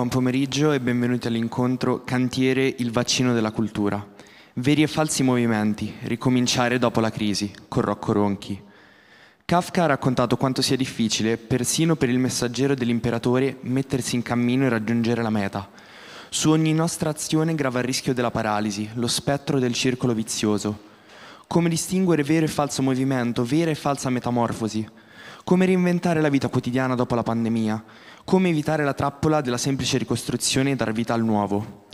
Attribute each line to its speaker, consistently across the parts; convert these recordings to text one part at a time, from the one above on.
Speaker 1: Buon pomeriggio e benvenuti all'incontro Cantiere il vaccino della cultura. Veri e falsi movimenti, ricominciare dopo la crisi, con Rocco Ronchi. Kafka ha raccontato quanto sia difficile, persino per il messaggero dell'imperatore, mettersi in cammino e raggiungere la meta. Su ogni nostra azione grava il rischio della paralisi, lo spettro del circolo vizioso. Come distinguere vero e falso movimento, vera e falsa metamorfosi? come reinventare la vita quotidiana dopo la pandemia, come evitare la trappola della semplice ricostruzione e dar vita al nuovo.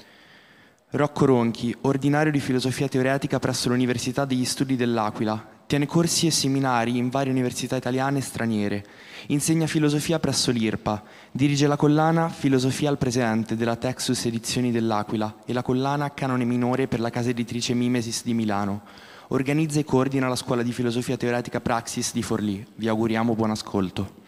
Speaker 1: Rocco Ronchi, ordinario di filosofia teoretica presso l'Università degli Studi dell'Aquila, tiene corsi e seminari in varie università italiane e straniere, insegna filosofia presso l'IRPA, dirige la collana Filosofia al presente della Texas Edizioni dell'Aquila e la collana Canone Minore per la casa editrice Mimesis di Milano organizza e coordina la scuola di filosofia teoretica Praxis di Forlì. Vi auguriamo buon ascolto.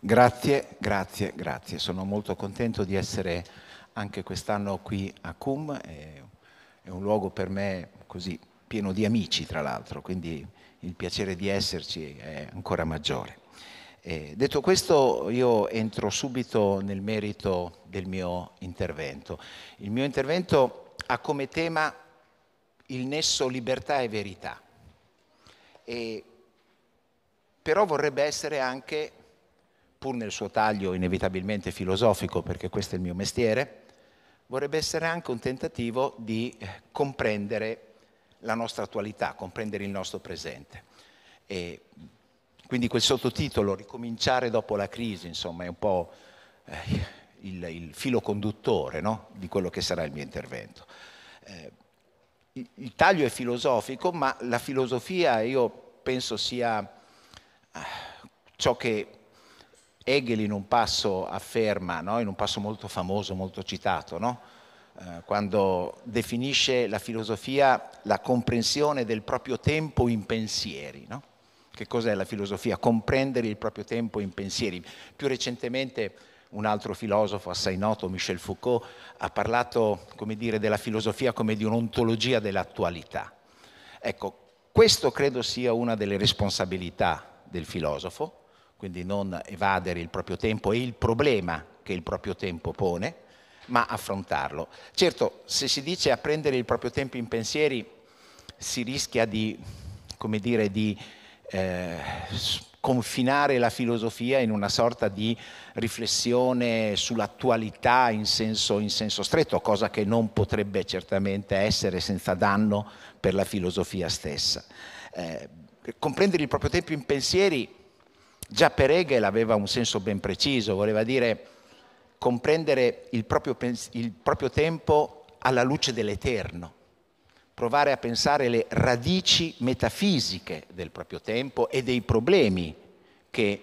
Speaker 2: Grazie, grazie, grazie. Sono molto contento di essere anche quest'anno qui a CUM. È un luogo per me così pieno di amici, tra l'altro, quindi il piacere di esserci è ancora maggiore. Eh, detto questo, io entro subito nel merito del mio intervento. Il mio intervento ha come tema il nesso libertà e verità, e, però vorrebbe essere anche, pur nel suo taglio inevitabilmente filosofico, perché questo è il mio mestiere, vorrebbe essere anche un tentativo di eh, comprendere la nostra attualità, comprendere il nostro presente. E, quindi quel sottotitolo, ricominciare dopo la crisi, insomma, è un po' eh, il, il filo conduttore no? di quello che sarà il mio intervento. Eh, il taglio è filosofico, ma la filosofia io penso sia eh, ciò che Hegel in un passo afferma, no? in un passo molto famoso, molto citato, no? Eh, quando definisce la filosofia la comprensione del proprio tempo in pensieri. No? Che cos'è la filosofia? Comprendere il proprio tempo in pensieri. Più recentemente un altro filosofo assai noto, Michel Foucault, ha parlato dire, della filosofia come di un'ontologia dell'attualità. Ecco, questo credo sia una delle responsabilità del filosofo, quindi non evadere il proprio tempo e il problema che il proprio tempo pone, ma affrontarlo. Certo, se si dice a prendere il proprio tempo in pensieri, si rischia di, come dire, di eh, confinare la filosofia in una sorta di riflessione sull'attualità in senso, in senso stretto, cosa che non potrebbe certamente essere senza danno per la filosofia stessa. Eh, comprendere il proprio tempo in pensieri, già per Hegel aveva un senso ben preciso, voleva dire comprendere il proprio, pens- il proprio tempo alla luce dell'eterno provare a pensare le radici metafisiche del proprio tempo e dei problemi che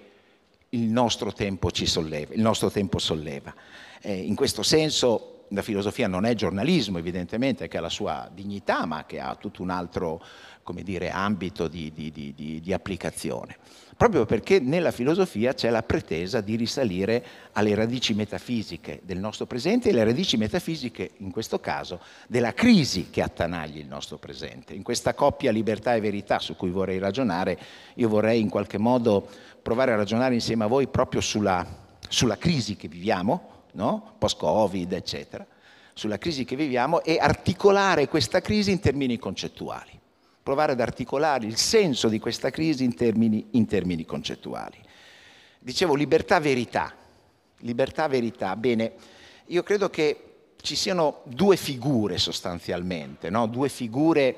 Speaker 2: il nostro tempo, solleva, il nostro tempo solleva. Eh, in questo senso la filosofia non è giornalismo, evidentemente, che ha la sua dignità, ma che ha tutto un altro dire, ambito di, di, di, di applicazione proprio perché nella filosofia c'è la pretesa di risalire alle radici metafisiche del nostro presente e le radici metafisiche, in questo caso, della crisi che attanaglia il nostro presente. In questa coppia libertà e verità su cui vorrei ragionare, io vorrei in qualche modo provare a ragionare insieme a voi proprio sulla, sulla crisi che viviamo, no? post-Covid, eccetera, sulla crisi che viviamo e articolare questa crisi in termini concettuali provare ad articolare il senso di questa crisi in termini, in termini concettuali. Dicevo libertà-verità, libertà-verità. Bene, io credo che ci siano due figure sostanzialmente, no? due figure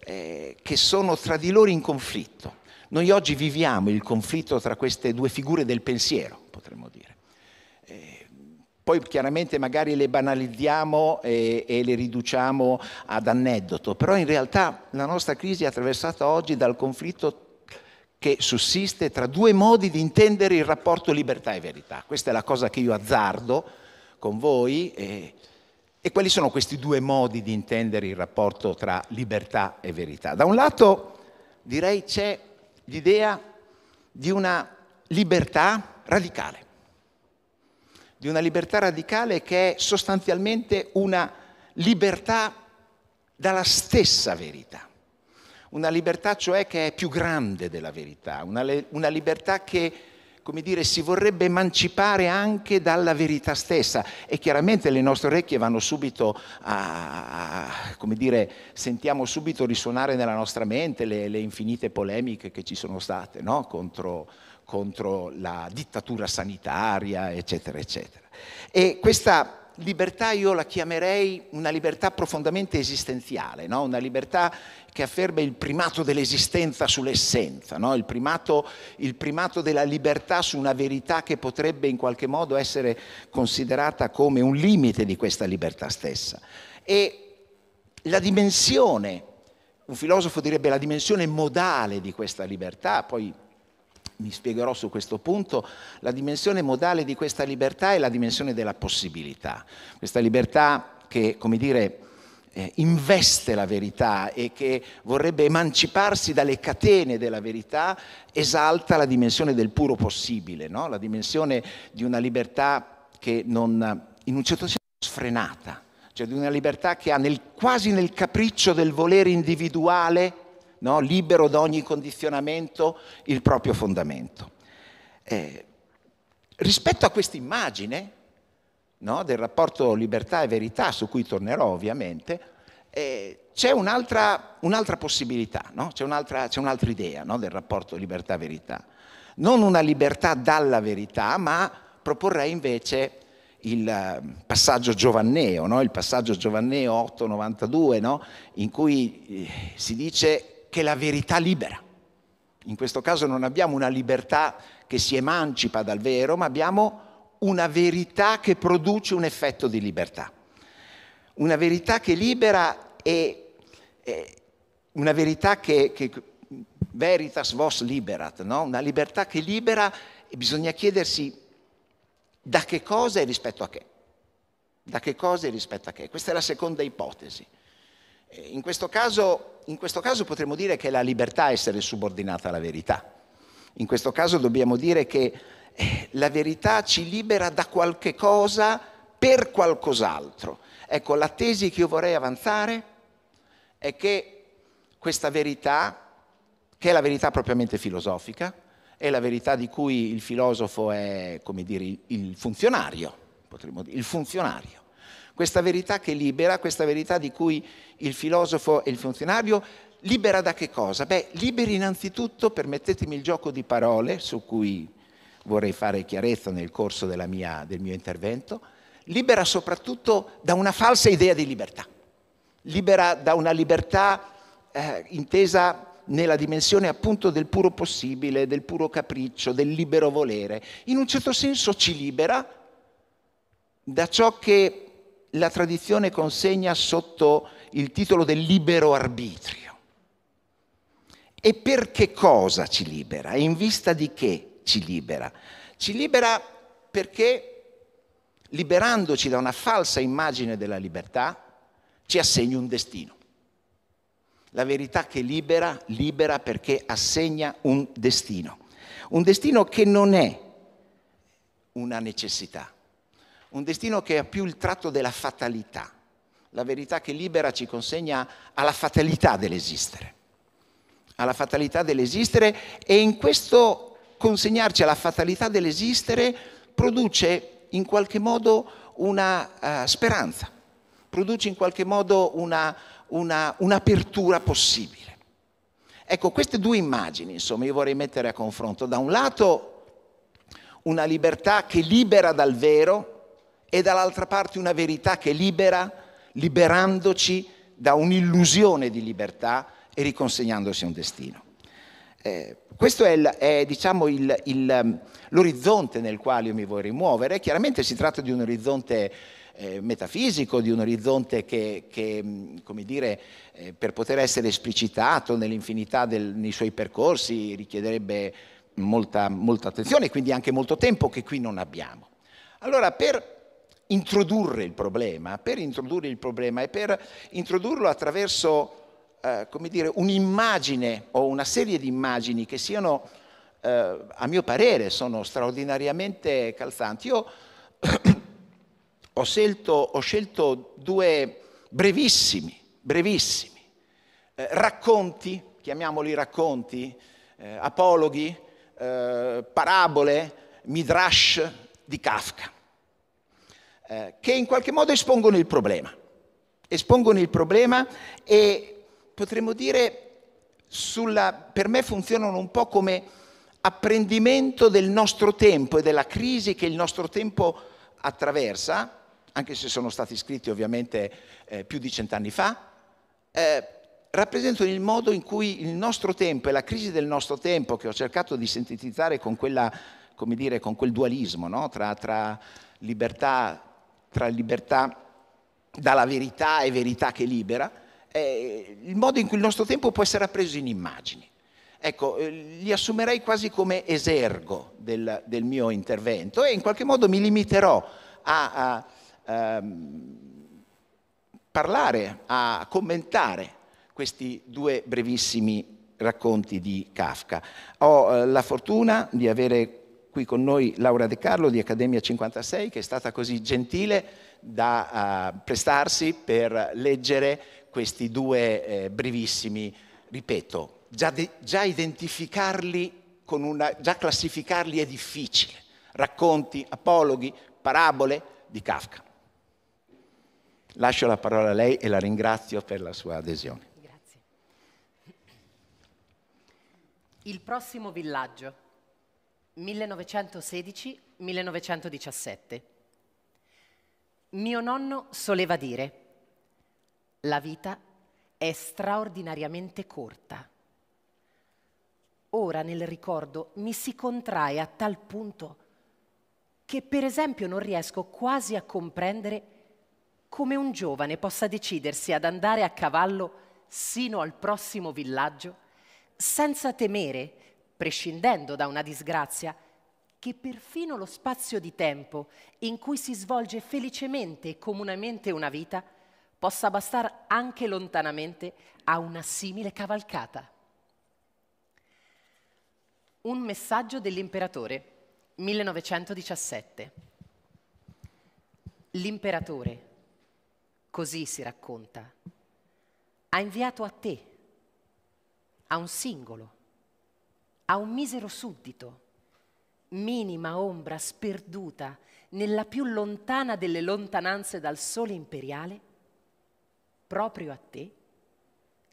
Speaker 2: eh, che sono tra di loro in conflitto. Noi oggi viviamo il conflitto tra queste due figure del pensiero, potremmo dire. Poi chiaramente magari le banalizziamo e, e, le riduciamo ad aneddoto, però in realtà la nostra crisi è attraversata oggi dal conflitto che sussiste tra due modi di intendere il rapporto libertà e verità. Questa è la cosa che io azzardo con voi. E, e quali sono questi due modi di intendere il rapporto tra libertà e verità? Da un lato direi c'è l'idea di una libertà radicale di una libertà radicale che è sostanzialmente una libertà dalla stessa verità, una libertà cioè che è più grande della verità, una, una libertà che come dire, si vorrebbe emancipare anche dalla verità stessa e chiaramente le nostre orecchie vanno subito a, a come dire, sentiamo subito risuonare nella nostra mente le, le infinite polemiche che ci sono state no? contro contro la dittatura sanitaria, eccetera, eccetera. E questa libertà io la chiamerei una libertà profondamente esistenziale, no? una libertà che afferma il primato dell'esistenza sull'essenza, no? il, primato, il, primato, della libertà su una verità che potrebbe in qualche modo essere considerata come un limite di questa libertà stessa. E la dimensione, un filosofo direbbe la dimensione modale di questa libertà, poi mi spiegherò su questo punto, la dimensione modale di questa libertà è la dimensione della possibilità. Questa libertà che, come dire, eh, investe la verità e che vorrebbe emanciparsi dalle catene della verità, esalta la dimensione del puro possibile, no? la dimensione di una libertà che non, in un certo senso sfrenata, cioè di una libertà che ha nel, quasi nel capriccio del volere individuale no? libero da ogni condizionamento, il proprio fondamento. Eh, rispetto a questa immagine no? del rapporto libertà e verità, su cui tornerò ovviamente, eh, c'è un'altra, un'altra possibilità, no? c'è, un'altra, c'è, un'altra, idea del rapporto libertà-verità. Non una libertà dalla verità, ma proporrei invece il eh, passaggio giovanneo, no? il passaggio giovanneo 892, no? in cui eh, si dice che la verità libera. In questo caso non abbiamo una libertà che si emancipa dal vero, ma abbiamo una verità che produce un effetto di libertà. Una verità che libera e, una verità che, che, veritas vos liberat, no? una libertà che libera e bisogna chiedersi da che cosa e rispetto a che. Da che cosa e rispetto a che. Questa è la seconda ipotesi. In questo, caso, in questo caso potremmo dire che è la libertà essere subordinata alla verità. In questo caso dobbiamo dire che eh, la verità ci libera da qualche cosa per qualcos'altro. Ecco, la tesi che io vorrei avanzare è che questa verità, che è la verità propriamente filosofica, è la verità di cui il filosofo è, come dire, il funzionario, potremmo dire, il funzionario questa verità che libera, questa verità di cui il filosofo e il funzionario libera da che cosa? Beh, liberi innanzitutto, permettetemi il gioco di parole su cui vorrei fare chiarezza nel corso mia, del mio intervento, libera soprattutto da una falsa idea di libertà, libera da una libertà eh, intesa nella dimensione appunto del puro possibile, del puro capriccio, del libero volere. In un certo senso ci libera da ciò che la tradizione consegna sotto il titolo del libero arbitrio. E per che cosa ci libera? E in vista di che ci libera? Ci libera perché liberandoci da una falsa immagine della libertà ci assegna un destino. La verità che libera, libera perché assegna un destino. Un destino che non è una necessità, un destino che ha più il tratto della fatalità. La verità che libera ci consegna alla fatalità dell'esistere, alla fatalità dell'esistere e in questo consegnarci alla fatalità dell'esistere produce in qualche modo una uh, speranza, produce in qualche modo una, una, un'apertura possibile. Ecco, queste due immagini, insomma, io vorrei mettere a confronto. Da un lato una libertà che libera dal vero, e dall'altra parte una verità che libera, liberandoci da un'illusione di libertà e riconsegnandosi a un destino. Eh, questo è, è diciamo, il, il, ehm, l'orizzonte nel quale io mi vorrei muovere. Chiaramente si tratta di un orizzonte eh, metafisico, di un orizzonte che, che mm, dire, eh, per poter essere esplicitato nell'infinità nei suoi percorsi richiederebbe molta, molta attenzione e quindi anche molto tempo che qui non abbiamo. Allora, per introdurre il problema, per introdurre il problema e per introdurlo attraverso eh, come dire, un'immagine o una serie di immagini che siano, eh, a mio parere, sono straordinariamente calzanti. Io ho, scelto, ho scelto, due brevissimi, brevissimi eh, racconti, chiamiamoli racconti, eh, apologhi, eh, parabole, midrash di Kafka. Eh, che in qualche modo espongono il problema. Espongono il problema e potremmo dire, sulla, per me funzionano un po' come apprendimento del nostro tempo e della crisi che il nostro tempo attraversa, anche se sono stati scritti ovviamente eh, più di cent'anni fa, eh, rappresentano il modo in cui il nostro tempo e la crisi del nostro tempo, che ho cercato di sintetizzare con, quella, dire, con quel dualismo no? tra, tra libertà tra libertà dalla verità e verità che libera, eh, il modo in cui il nostro tempo può essere appreso in immagini. Ecco, eh, li assumerei quasi come esergo del, del, mio intervento e in qualche modo mi limiterò a, a, a ehm, parlare, a commentare questi due brevissimi racconti di Kafka. Ho eh, la fortuna di avere qui con noi Laura De Carlo di Accademia 56 che è stata così gentile da uh, prestarsi per leggere questi due eh, brevissimi, ripeto, già, de- già identificarli, una, già classificarli è difficile, racconti, apologhi, parabole di Kafka. Lascio la parola a lei e la ringrazio per la sua adesione. Grazie.
Speaker 3: Il prossimo villaggio. 1916-1917. Mio nonno soleva dire, la vita è straordinariamente corta. Ora nel ricordo mi si contrae a tal punto che per esempio non riesco quasi a comprendere come un giovane possa decidersi ad andare a cavallo sino al prossimo villaggio senza temere prescindendo da una disgrazia, che perfino lo spazio di tempo in cui si svolge felicemente e comunemente una vita possa bastare anche lontanamente a una simile cavalcata. Un messaggio dell'imperatore, 1917. L'imperatore, così si racconta, ha inviato a te, a un singolo, a un misero suddito, minima ombra sperduta nella più lontana delle lontananze dal sole imperiale, proprio a te,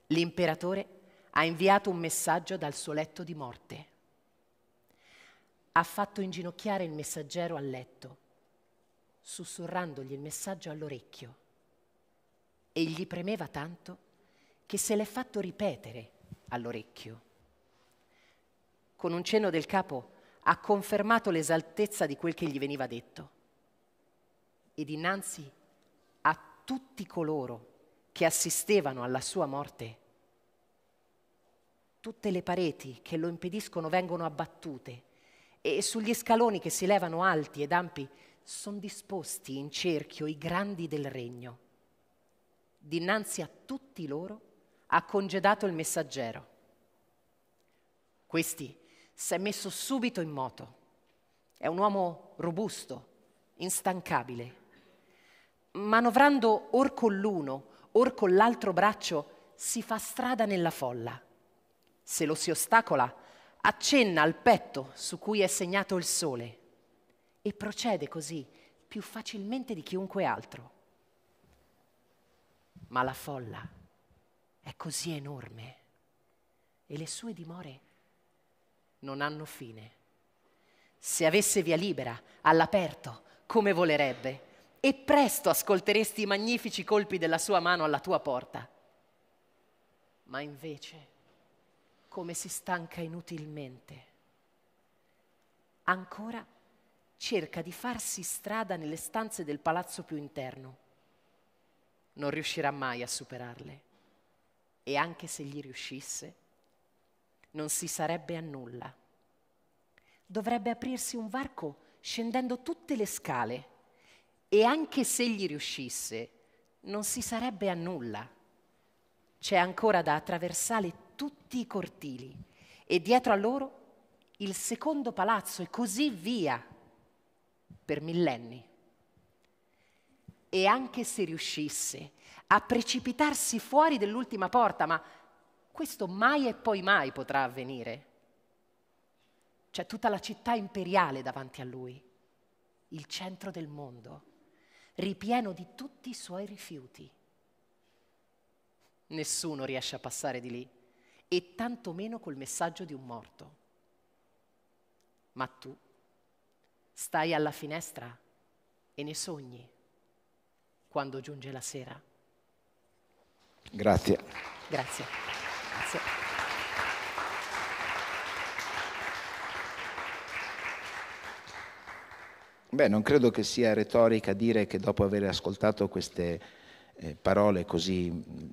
Speaker 3: l'imperatore ha inviato un messaggio dal suo letto di morte. Ha fatto inginocchiare il messaggero a letto, sussurrandogli il messaggio all'orecchio. E gli premeva tanto che se l'è fatto ripetere all'orecchio con un cenno del capo, ha confermato l'esaltezza di quel che gli veniva detto. E dinanzi a tutti coloro che assistevano alla sua morte, tutte le pareti che lo impediscono vengono abbattute e sugli scaloni che si levano alti ed ampi sono disposti in cerchio i grandi del regno. Dinanzi a tutti loro ha congedato il messaggero. Questi si è messo subito in moto. È un uomo robusto, instancabile. Manovrando or con l'uno, or con l'altro braccio, si fa strada nella folla. Se lo si ostacola, accenna al petto su cui è segnato il sole e procede così più facilmente di chiunque altro. Ma la folla è così enorme e le sue dimore sono non hanno fine. Se avesse via libera, all'aperto, come volerebbe, e presto ascolteresti i magnifici colpi della sua mano alla tua porta. Ma invece, come si stanca inutilmente. Ancora cerca di farsi strada nelle stanze del palazzo più interno. Non riuscirà mai a superarle. E anche se gli riuscisse, non si sarebbe a nulla. Dovrebbe aprirsi un varco scendendo tutte le scale e anche se gli riuscisse, non si sarebbe a nulla. C'è ancora da attraversare tutti i cortili e dietro a loro il secondo palazzo e così via per millenni. E anche se riuscisse a precipitarsi fuori dell'ultima porta, ma questo mai e poi mai potrà avvenire. C'è tutta la città imperiale davanti a lui, il centro del mondo, ripieno di tutti i suoi rifiuti. Nessuno riesce a passare di lì, e tantomeno col messaggio di un morto. Ma tu stai alla finestra e ne sogni quando giunge la sera. Grazie. Grazie. Grazie.
Speaker 2: Beh, non credo che sia retorica dire che dopo aver ascoltato queste eh, parole così mm,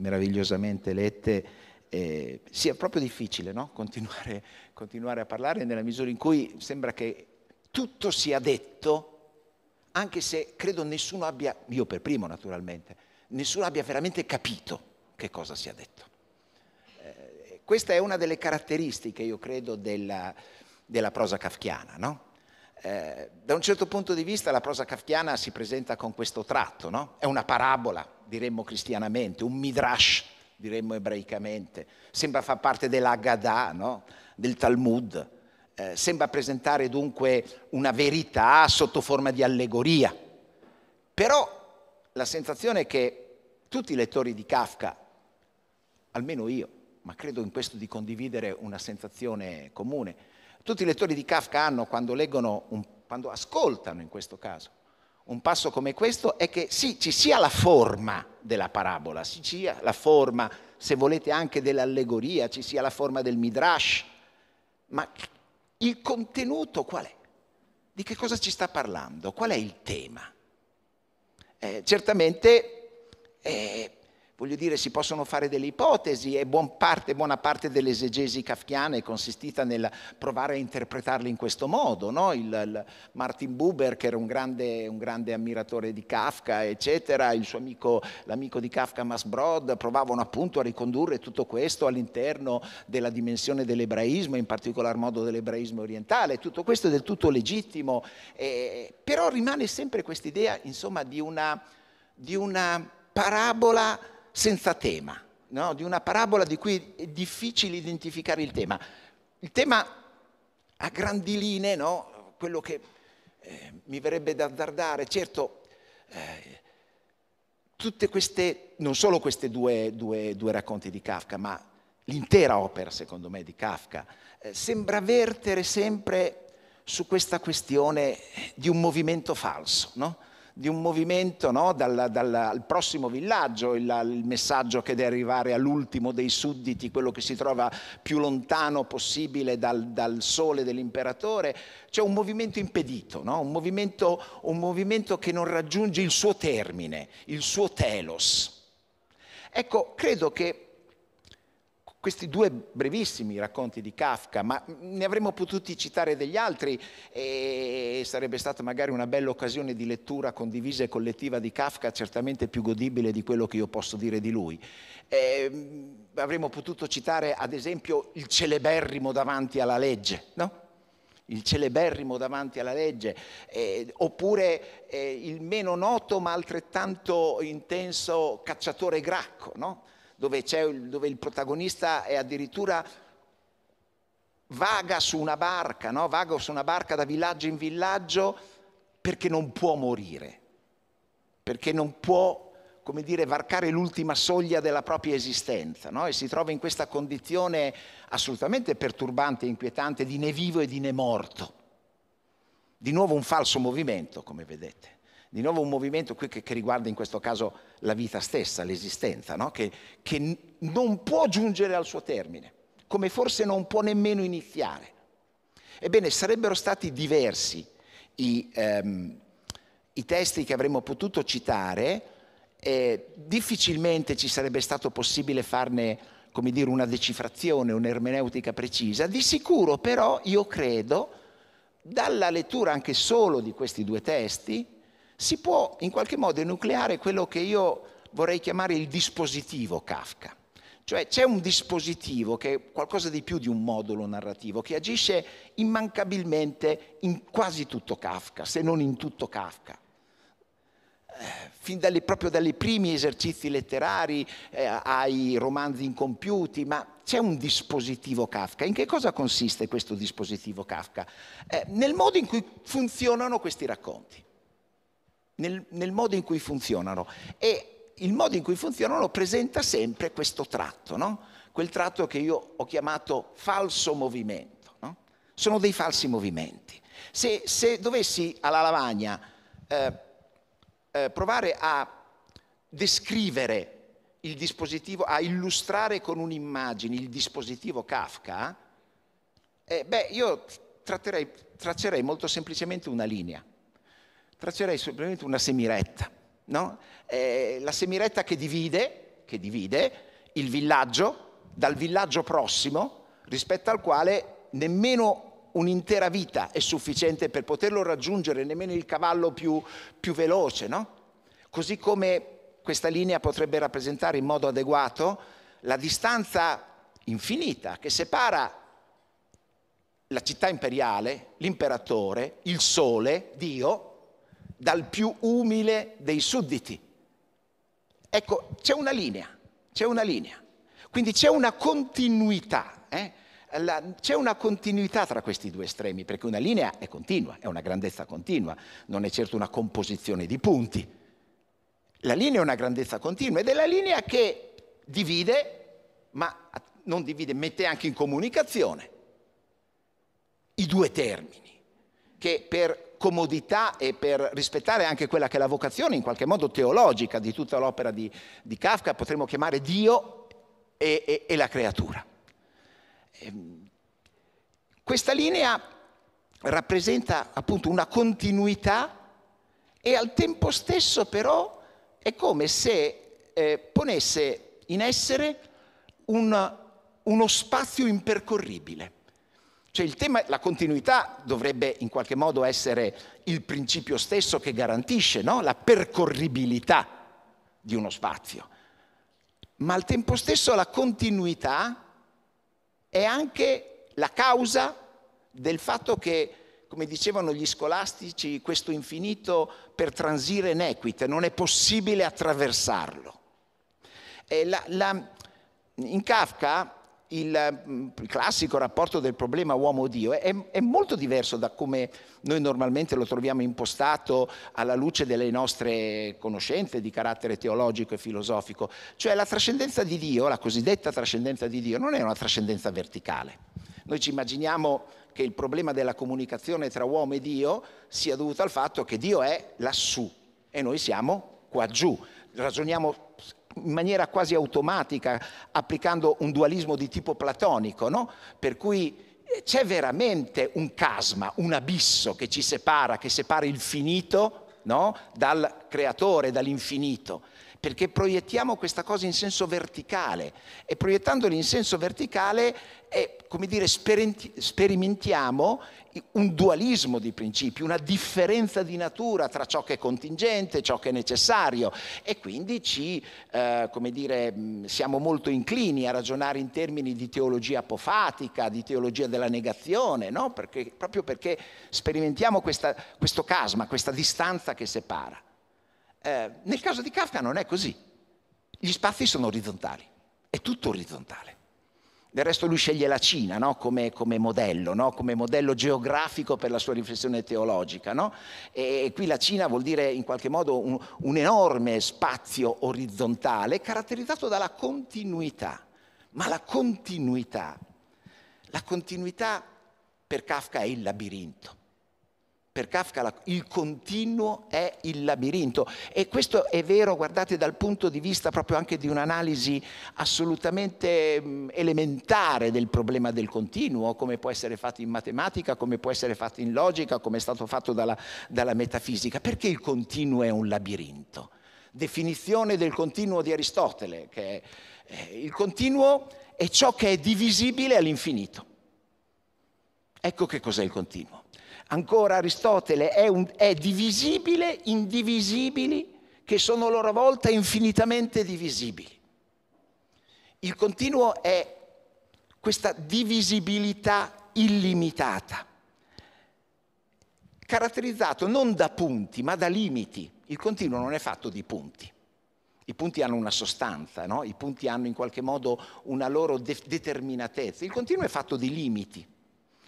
Speaker 2: meravigliosamente lette, eh, sia proprio difficile no? continuare, continuare, a parlare nella misura in cui sembra che tutto sia detto, anche se credo nessuno abbia, io per primo naturalmente, nessuno abbia veramente capito che cosa sia detto questa è una delle caratteristiche, io credo, della, della prosa kafkiana. No? Eh, da un certo punto di vista la prosa kafkiana si presenta con questo tratto, no? è una parabola, diremmo cristianamente, un midrash, diremmo ebraicamente, sembra far parte dell'Haggadah, no? del Talmud, eh, sembra presentare dunque una verità sotto forma di allegoria. Però la sensazione è che tutti i lettori di Kafka, almeno io, ma credo in questo di condividere una sensazione comune. Tutti i lettori di Kafka hanno, quando leggono, un, quando ascoltano in questo caso, un passo come questo, è che sì, ci sia la forma della parabola, ci sia la forma, se volete, anche dell'allegoria, ci sia la forma del midrash, ma il contenuto qual è? Di che cosa ci sta parlando? Qual è il tema? Eh, certamente... Eh, voglio dire, si possono fare delle ipotesi e buon parte, buona parte dell'esegesi kafkiana è consistita nel provare a interpretarli in questo modo. No? Il, il Martin Buber, che era un grande, un grande, ammiratore di Kafka, eccetera, il suo amico, l'amico di Kafka Brod, provavano appunto a ricondurre tutto questo all'interno della dimensione dell'ebraismo, in particolar modo dell'ebraismo orientale. Tutto questo è del tutto legittimo, eh, però rimane sempre questa idea, insomma, di una, di una parabola senza tema, no? di una parabola di cui è difficile identificare il tema. Il tema a grandi linee, no? quello che eh, mi verrebbe da azzardare, certo, eh, tutte queste, non solo questi due, due, due, racconti di Kafka, ma l'intera opera, secondo me, di Kafka, eh, sembra vertere sempre su questa questione di un movimento falso, no? di un movimento no? dal, dal, al prossimo villaggio, il, il, messaggio che deve arrivare all'ultimo dei sudditi, quello che si trova più lontano possibile dal, dal sole dell'imperatore, c'è cioè, un movimento impedito, no? un, movimento, un movimento che non raggiunge il suo termine, il suo telos. Ecco, credo che questi due brevissimi racconti di Kafka, ma ne avremmo potuti citare degli altri e sarebbe stata magari una bella occasione di lettura condivisa e collettiva di Kafka, certamente più godibile di quello che io posso dire di lui. Eh, avremmo potuto citare ad esempio il celeberrimo davanti alla legge, no? il celeberrimo davanti alla legge, eh, oppure eh, il meno noto ma altrettanto intenso cacciatore Gracco, no? dove, dove il protagonista è addirittura vaga su una barca, no? vaga su una barca da villaggio in villaggio perché non può morire, perché non può, come dire, varcare l'ultima soglia della propria esistenza no? e si trova in questa condizione assolutamente perturbante e inquietante di né vivo e di né morto. Di nuovo un falso movimento, come vedete di nuovo un movimento che, che, riguarda in questo caso la vita stessa, l'esistenza, no? che, che non può giungere al suo termine, come forse non può nemmeno iniziare. Ebbene, sarebbero stati diversi i, ehm, i testi che avremmo potuto citare, eh, difficilmente ci sarebbe stato possibile farne come dire, una decifrazione, un'ermeneutica precisa. Di sicuro però io credo, dalla lettura anche solo di questi due testi, si può in qualche modo enucleare quello che io vorrei chiamare il dispositivo Kafka. Cioè c'è un dispositivo che è qualcosa di più di un modulo narrativo, che agisce immancabilmente in quasi tutto Kafka, se non in tutto Kafka. Eh, fin dalle, proprio dai primi esercizi letterari eh, ai romanzi incompiuti, ma c'è un dispositivo Kafka. In che cosa consiste questo dispositivo Kafka? Eh, nel modo in cui funzionano questi racconti nel, nel modo in cui funzionano. E il modo in cui funzionano presenta sempre questo tratto, no? quel tratto che io ho chiamato falso movimento. No? Sono dei falsi movimenti. Se, se dovessi alla lavagna eh, eh, provare a descrivere il dispositivo, a illustrare con un'immagine il dispositivo Kafka, eh, beh, io tratterei, traccerei molto semplicemente una linea traccerei semplicemente una semiretta, no? eh, la semiretta che divide, che divide il villaggio dal villaggio prossimo rispetto al quale nemmeno un'intera vita è sufficiente per poterlo raggiungere, nemmeno il cavallo più, più veloce, no? Così come questa linea potrebbe rappresentare in modo adeguato la distanza infinita che separa la città imperiale, l'imperatore, il sole, Dio, dal più umile dei sudditi. Ecco, c'è una linea, c'è una linea. Quindi c'è una continuità, eh? La, c'è una continuità tra questi due estremi, perché una linea è continua, è una grandezza continua, non è certo una composizione di punti. La linea è una grandezza continua ed è la linea che divide, ma non divide, mette anche in comunicazione i due termini, che per comodità e per rispettare anche quella che è la vocazione in qualche modo teologica di tutta l'opera di, di Kafka, potremmo chiamare Dio e, e, e la creatura. Ehm, questa linea rappresenta appunto una continuità e al tempo stesso però è come se eh, ponesse in essere un, uno spazio impercorribile. Cioè il tema, la continuità dovrebbe in qualche modo essere il principio stesso che garantisce no? la percorribilità di uno spazio. Ma al tempo stesso la continuità è anche la causa del fatto che, come dicevano gli scolastici, questo infinito per transire in equite non è possibile attraversarlo. La, la, in Kafka Mm, il classico rapporto del problema uomo-dio è, è, molto diverso da come noi normalmente lo troviamo impostato alla luce delle nostre conoscenze di carattere teologico e filosofico. Cioè la trascendenza di Dio, la cosiddetta trascendenza di Dio, non è una trascendenza verticale. Noi ci immaginiamo che il problema della comunicazione tra uomo e Dio sia dovuto al fatto che Dio è lassù e noi siamo qua giù. Ragioniamo in maniera quasi automatica, applicando un dualismo di tipo platonico, no? per cui eh, c'è veramente un casma, un abisso che ci separa, che separa il finito no? dal creatore, dall'infinito, perché proiettiamo questa cosa in senso verticale e proiettandoli in senso verticale eh, come dire, sperimentiamo un dualismo di principi, una differenza di natura tra ciò che è contingente e ciò che è necessario e quindi ci, eh, dire, siamo molto inclini a ragionare in termini di teologia apofatica, di teologia della negazione, no? perché, proprio perché sperimentiamo questa, questo casma, questa distanza che separa. Eh, nel caso di Kafka non è così, gli spazi sono orizzontali, è tutto orizzontale. Del resto lui sceglie la Cina no? come, come, modello, no? come modello geografico per la sua riflessione teologica. No? E qui la Cina vuol dire in qualche modo un, un enorme spazio orizzontale caratterizzato dalla continuità. Ma la continuità, la continuità per Kafka è il labirinto. Per Kafka il continuo è il labirinto e questo è vero, guardate, dal punto di vista proprio anche di un'analisi assolutamente elementare del problema del continuo, come può essere fatto in matematica, come può essere fatto in logica, come è stato fatto dalla, dalla metafisica. Perché il continuo è un labirinto? Definizione del continuo di Aristotele, che è, eh, il continuo è ciò che è divisibile all'infinito. Ecco che cos'è il continuo. Ancora Aristotele è, un, è divisibile, indivisibili, che sono a loro volta infinitamente divisibili. Il continuo è questa divisibilità illimitata, caratterizzato non da punti, ma da limiti. Il continuo non è fatto di punti. I punti hanno una sostanza, no? i punti hanno in qualche modo una loro de- determinatezza. Il continuo è fatto di limiti.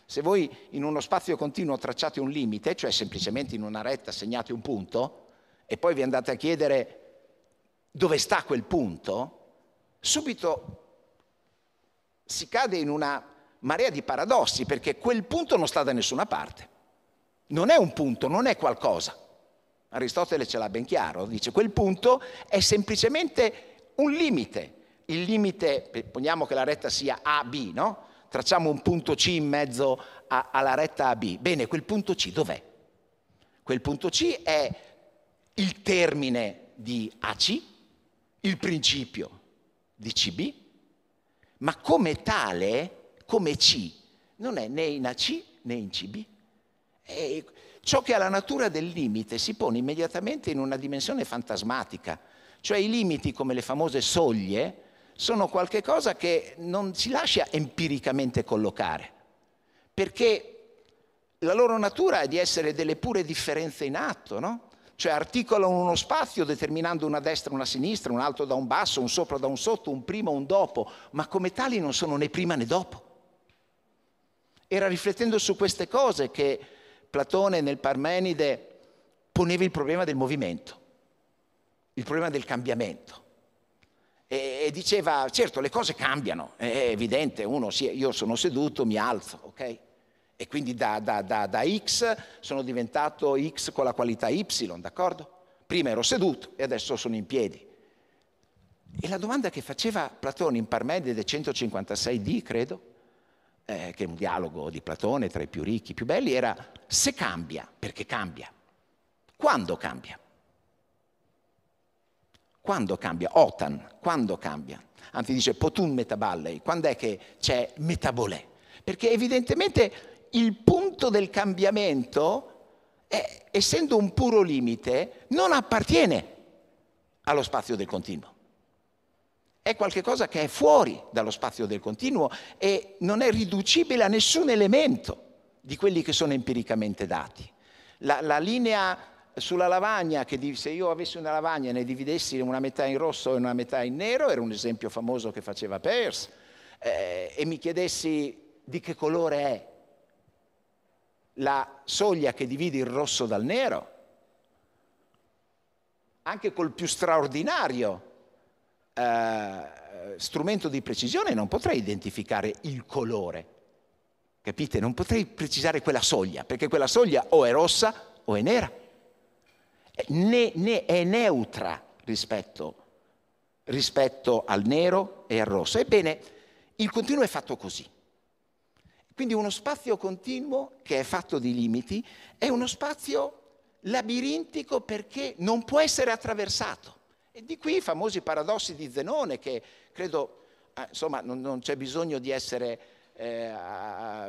Speaker 2: Se voi in uno spazio continuo tracciate un limite, cioè semplicemente in una retta segnate un punto, e poi vi andate a chiedere dove sta quel punto, subito si cade in una marea di paradossi perché quel punto non sta da nessuna parte. Non è un punto, non è qualcosa. Aristotele ce l'ha ben chiaro, dice quel punto è semplicemente un limite. Il limite, poniamo che la retta sia AB, no? tracciamo un punto C in mezzo a, alla retta AB. Bene, quel punto C dov'è? Quel punto C è il termine di AC, il principio di CB, ma come tale, come C, non è né in AC né in CB. E ciò che ha la natura del limite si pone immediatamente in una dimensione fantasmatica, cioè i limiti come le famose soglie, sono qualcosa che non si lascia empiricamente collocare, perché la loro natura è di essere delle pure differenze in atto, no? cioè articolano uno spazio determinando una destra, e una sinistra, un alto da un basso, un sopra da un sotto, un prima, un dopo, ma come tali non sono né prima né dopo. Era riflettendo su queste cose che Platone nel Parmenide poneva il problema del movimento, il problema del cambiamento e, diceva, certo le cose cambiano, è evidente, uno, si, io sono seduto, mi alzo, ok? E quindi da, da, da, da X sono diventato X con la qualità Y, d'accordo? Prima ero seduto e adesso sono in piedi. E la domanda che faceva Platone in Parmenide 156D, credo, eh, che è un dialogo di Platone tra i più ricchi, i più belli, era se cambia, perché cambia, quando cambia. Quando cambia? Otan, quando cambia? Anzi dice potun metaballei, quando è che c'è metabolè? Perché evidentemente il punto del cambiamento, è, essendo un puro limite, non appartiene allo spazio del continuo. È qualcosa che è fuori dallo spazio del continuo e non è riducibile a nessun elemento di quelli che sono empiricamente dati. La, la linea sulla lavagna, che se io avessi una lavagna e ne dividessi una metà in rosso e una metà in nero, era un esempio famoso che faceva Peirce, eh, e mi chiedessi di che colore è la soglia che divide il rosso dal nero, anche col più straordinario eh, strumento di precisione non potrei identificare il colore, capite? Non potrei precisare quella soglia, perché quella soglia o è rossa o è nera né, né è neutra rispetto, rispetto al nero e al rosso. Ebbene, il continuo è fatto così. Quindi uno spazio continuo che è fatto di limiti è uno spazio labirintico perché non può essere attraversato. E di qui i famosi paradossi di Zenone che credo, eh, insomma, non, non c'è bisogno di essere eh,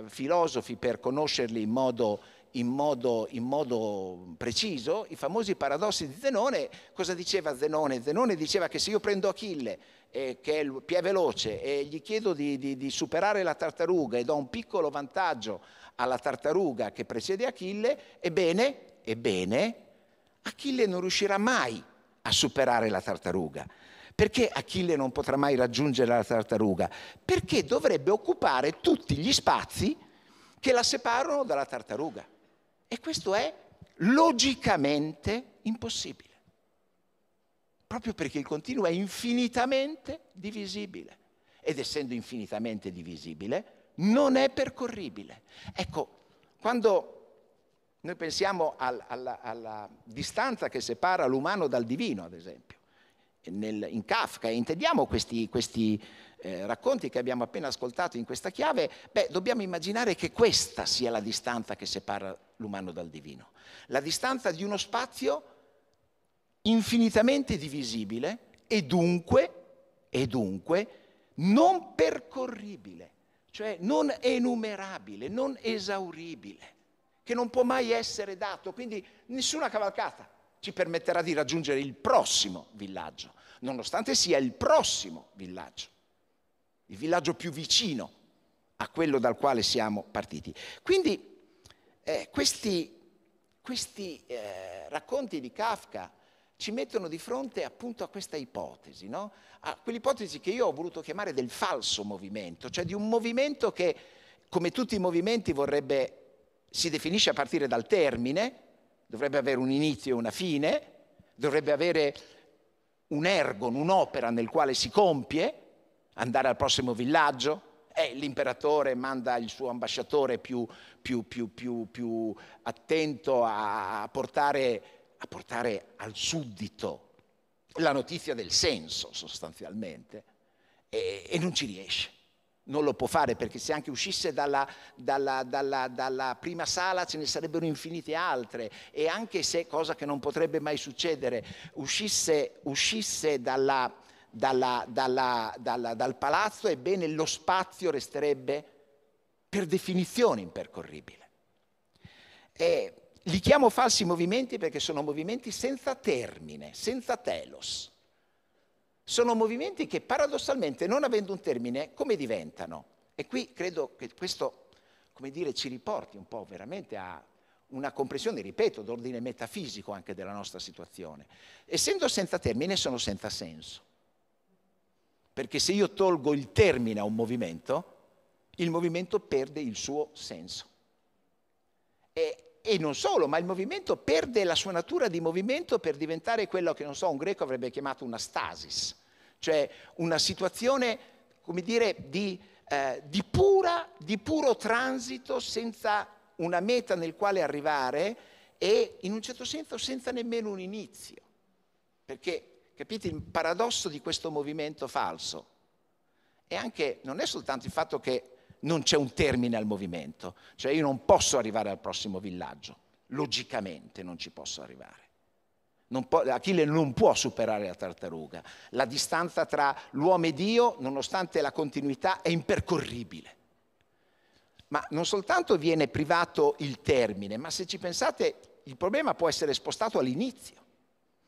Speaker 2: filosofi per conoscerli in modo, in modo, in modo preciso i famosi paradossi di Zenone. Cosa diceva Zenone? Zenone diceva che se io prendo Achille, eh, che è, il è veloce, e gli chiedo di, di, di superare la tartaruga e do un piccolo vantaggio alla tartaruga che precede Achille, ebbene, ebbene, Achille non riuscirà mai a superare la tartaruga. Perché Achille non potrà mai raggiungere la tartaruga? Perché dovrebbe occupare tutti gli spazi che la separano dalla tartaruga. E questo è logicamente impossibile, proprio perché il continuo è infinitamente divisibile ed essendo infinitamente divisibile non è percorribile. Ecco, quando noi pensiamo al, alla, alla, distanza che separa l'umano dal divino, ad esempio, Nel, in Kafka, e intendiamo questi, questi eh, racconti che abbiamo appena ascoltato in questa chiave, beh, dobbiamo immaginare che questa sia la distanza che separa l'umano dal divino. La distanza di uno spazio infinitamente divisibile e dunque, e dunque non percorribile, cioè non enumerabile, non esauribile, che non può mai essere dato, quindi nessuna cavalcata ci permetterà di raggiungere il prossimo villaggio, nonostante sia il prossimo villaggio il villaggio più vicino a quello dal quale siamo partiti. Quindi eh, questi, questi eh, racconti di Kafka ci mettono di fronte appunto a questa ipotesi, no? a quell'ipotesi che io ho voluto chiamare del falso movimento, cioè di un movimento che, come tutti i movimenti, vorrebbe, si definisce a partire dal termine, dovrebbe avere un inizio e una fine, dovrebbe avere un ergon, un'opera nel quale si compie, andare al prossimo villaggio, eh, l'imperatore manda il suo ambasciatore più, più, più, più attento a portare, a portare, al suddito la notizia del senso sostanzialmente e, e, non ci riesce. Non lo può fare perché se anche uscisse dalla, dalla, dalla, dalla prima sala ce ne sarebbero infinite altre e anche se, cosa che non potrebbe mai succedere, uscisse, uscisse dalla, dalla, dalla, dalla, dal palazzo, ebbene lo spazio resterebbe per definizione impercorribile. E li chiamo falsi movimenti perché sono movimenti senza termine, senza telos. Sono movimenti che paradossalmente, non avendo un termine, come diventano? E qui credo che questo, come dire, ci riporti un po' veramente a una comprensione, ripeto, d'ordine metafisico anche della nostra situazione. Essendo senza termine sono senza senso perché se io tolgo il termine a un movimento, il movimento perde il suo senso. E, e, non solo, ma il movimento perde la sua natura di movimento per diventare quello che, non so, un greco avrebbe chiamato una stasis, cioè una situazione, come dire, di, eh, di, pura, di puro transito senza una meta nel quale arrivare e in un certo senso senza nemmeno un inizio, perché Capite il paradosso di questo movimento falso? E anche non è soltanto il fatto che non c'è un termine al movimento, cioè io non posso arrivare al prossimo villaggio, logicamente non ci posso arrivare. Non può, Achille non può superare la tartaruga, la distanza tra l'uomo e Dio, nonostante la continuità, è impercorribile. Ma non soltanto viene privato il termine, ma se ci pensate il problema può essere spostato all'inizio.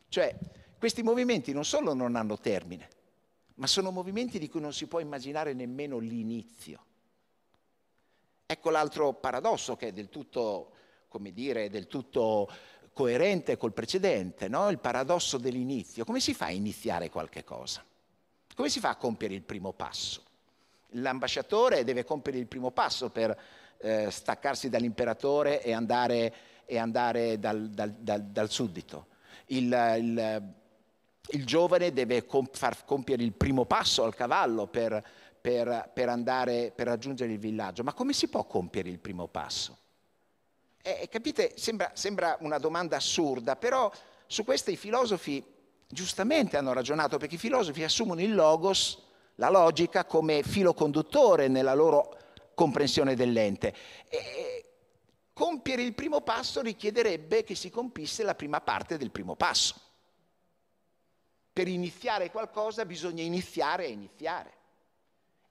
Speaker 2: Cioè questi movimenti non solo non hanno termine, ma sono movimenti di cui non si può immaginare nemmeno l'inizio. Ecco l'altro paradosso che è del tutto, come dire, del tutto coerente col precedente, no? il paradosso dell'inizio. Come si fa a iniziare qualche cosa? Come si fa a compiere il primo passo? L'ambasciatore deve compiere il primo passo per eh, staccarsi dall'imperatore e andare, e andare dal, dal, dal, dal, suddito. Il, il il giovane deve comp- far compiere il primo passo al cavallo per, per, per, andare, per raggiungere il villaggio. Ma come si può compiere il primo passo? Eh, eh, capite, sembra, sembra una domanda assurda, però su questo i filosofi giustamente hanno ragionato, perché i filosofi assumono il logos, la logica, come filo conduttore nella loro comprensione dell'ente. E compiere il primo passo richiederebbe che si compisse la prima parte del primo passo. Per iniziare qualcosa bisogna iniziare a iniziare.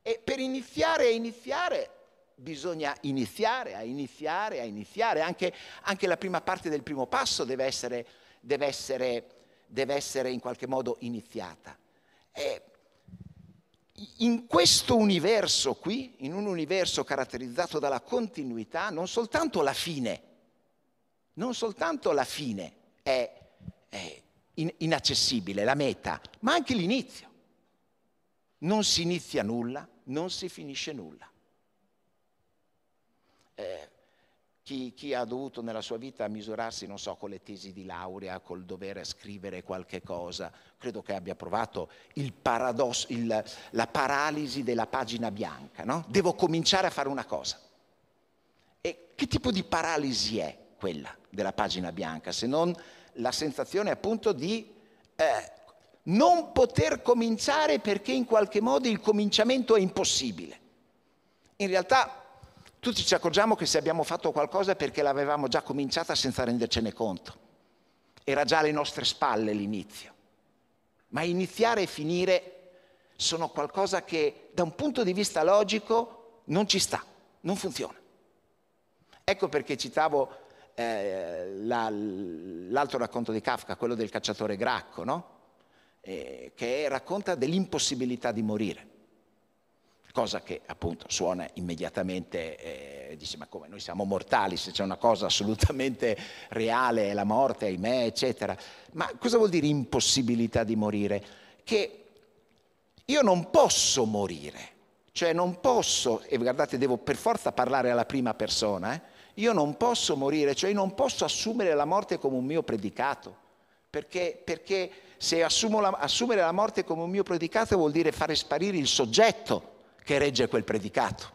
Speaker 2: E per iniziare a iniziare bisogna iniziare a iniziare a iniziare. Anche, anche la prima parte del primo passo deve essere, deve essere, deve essere in qualche modo iniziata. E in questo universo qui, in un universo caratterizzato dalla continuità, non soltanto la fine, non soltanto la fine è, è in- inaccessibile, la meta, ma anche l'inizio. Non si inizia nulla, non si finisce nulla. Eh, chi, chi, ha dovuto nella sua vita misurarsi, non so, con le tesi di laurea, col dovere scrivere qualche cosa, credo che abbia provato il paradosso, il, la paralisi della pagina bianca, no? Devo cominciare a fare una cosa. E che tipo di paralisi è quella della pagina bianca se non la sensazione appunto di eh, non poter cominciare perché in qualche modo il cominciamento è impossibile. In realtà tutti ci accorgiamo che se abbiamo fatto qualcosa è perché l'avevamo già cominciata senza rendercene conto. Era già alle nostre spalle l'inizio. Ma iniziare e finire sono qualcosa che da un punto di vista logico non ci sta, non funziona. Ecco perché citavo eh, l'altro racconto di Kafka, quello del cacciatore Gracco, no? eh, che racconta dell'impossibilità di morire, cosa che appunto suona immediatamente, eh, dice ma come noi siamo mortali, se c'è una cosa assolutamente reale è la morte, ahimè, eccetera. Ma cosa vuol dire impossibilità di morire? Che io non posso morire, cioè non posso, e guardate devo per forza parlare alla prima persona, eh? Io non posso morire, cioè io non posso assumere la morte come un mio predicato, perché, perché se la, assumere la morte come un mio predicato vuol dire fare sparire il soggetto che regge quel predicato.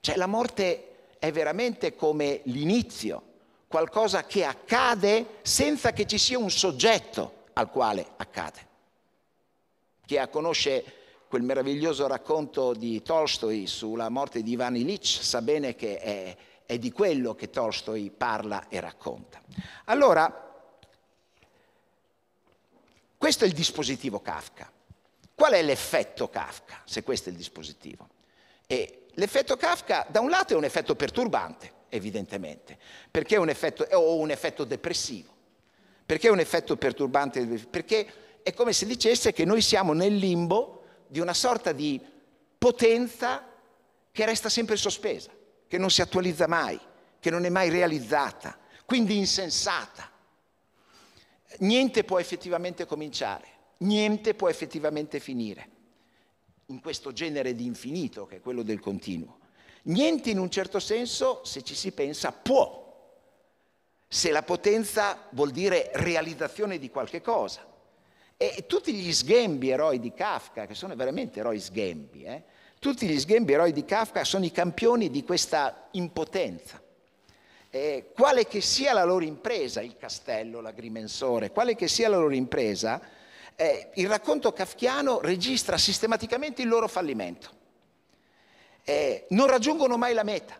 Speaker 2: Cioè la morte è veramente come l'inizio, qualcosa che accade senza che ci sia un soggetto al quale accade. Chi conosce quel meraviglioso racconto di Tolstoi sulla morte di Ivan Illich sa bene che è, è di quello che Tolstoi parla e racconta. Allora, questo è il dispositivo Kafka. Qual è l'effetto Kafka, se questo è il dispositivo? E l'effetto Kafka, da un lato, è un effetto perturbante, evidentemente, perché è un effetto, o un effetto depressivo. Perché è un effetto perturbante? Perché è come se dicesse che noi siamo nel limbo di una sorta di potenza che resta sempre sospesa che non si attualizza mai, che non è mai realizzata, quindi insensata. Niente può effettivamente cominciare, niente può effettivamente finire, in questo genere di infinito che è quello del continuo. Niente in un certo senso, se ci si pensa, può, se la potenza vuol dire realizzazione di qualche cosa. E tutti gli sghembi eroi di Kafka, che sono veramente eroi sghembi, eh? Tutti gli sghemberoi di Kafka sono i campioni di questa impotenza. Eh, quale che sia la loro impresa, il castello, l'agrimensore, quale che sia la loro impresa, eh, il racconto kafkiano registra sistematicamente il loro fallimento. Eh, non raggiungono mai la meta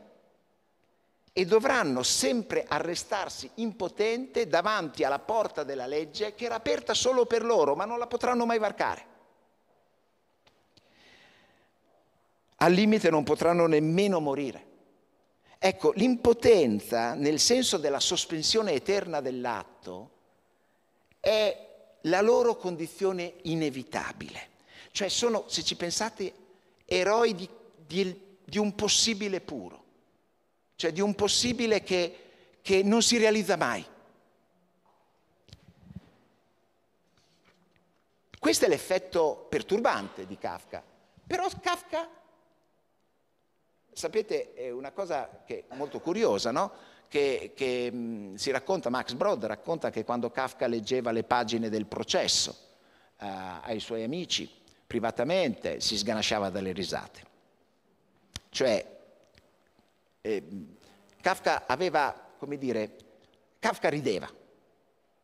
Speaker 2: e dovranno sempre arrestarsi impotente davanti alla porta della legge che era aperta solo per loro, ma non la potranno mai varcare. al limite non potranno nemmeno morire. Ecco, l'impotenza nel senso della sospensione eterna dell'atto è la loro condizione inevitabile. Cioè sono, se ci pensate, eroi di, di, di un possibile puro, cioè di un possibile che, che non si realizza mai. Questo è l'effetto perturbante di Kafka. Però Kafka sapete, è una cosa che è molto curiosa, no? che, che mh, si racconta, Max Brod racconta che quando Kafka leggeva le pagine del processo uh, ai suoi amici privatamente si sganasciava dalle risate. Cioè, eh, Kafka aveva, come dire, Kafka rideva,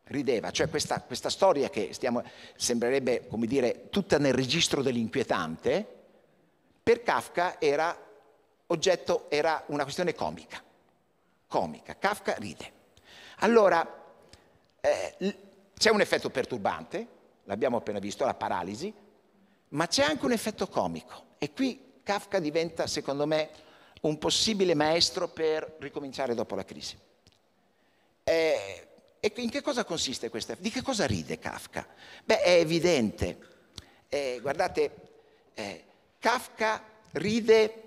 Speaker 2: rideva, cioè questa, questa storia che stiamo, sembrerebbe, come dire, tutta nel registro dell'inquietante, per Kafka era oggetto era una questione comica, comica, Kafka ride. Allora, eh, c'è un effetto perturbante, l'abbiamo appena visto, la paralisi, ma c'è anche un effetto comico e qui Kafka diventa, secondo me, un possibile maestro per ricominciare dopo la crisi. Eh, e in che cosa consiste questa? Di che cosa ride Kafka? Beh, è evidente. Eh, guardate, eh, Kafka ride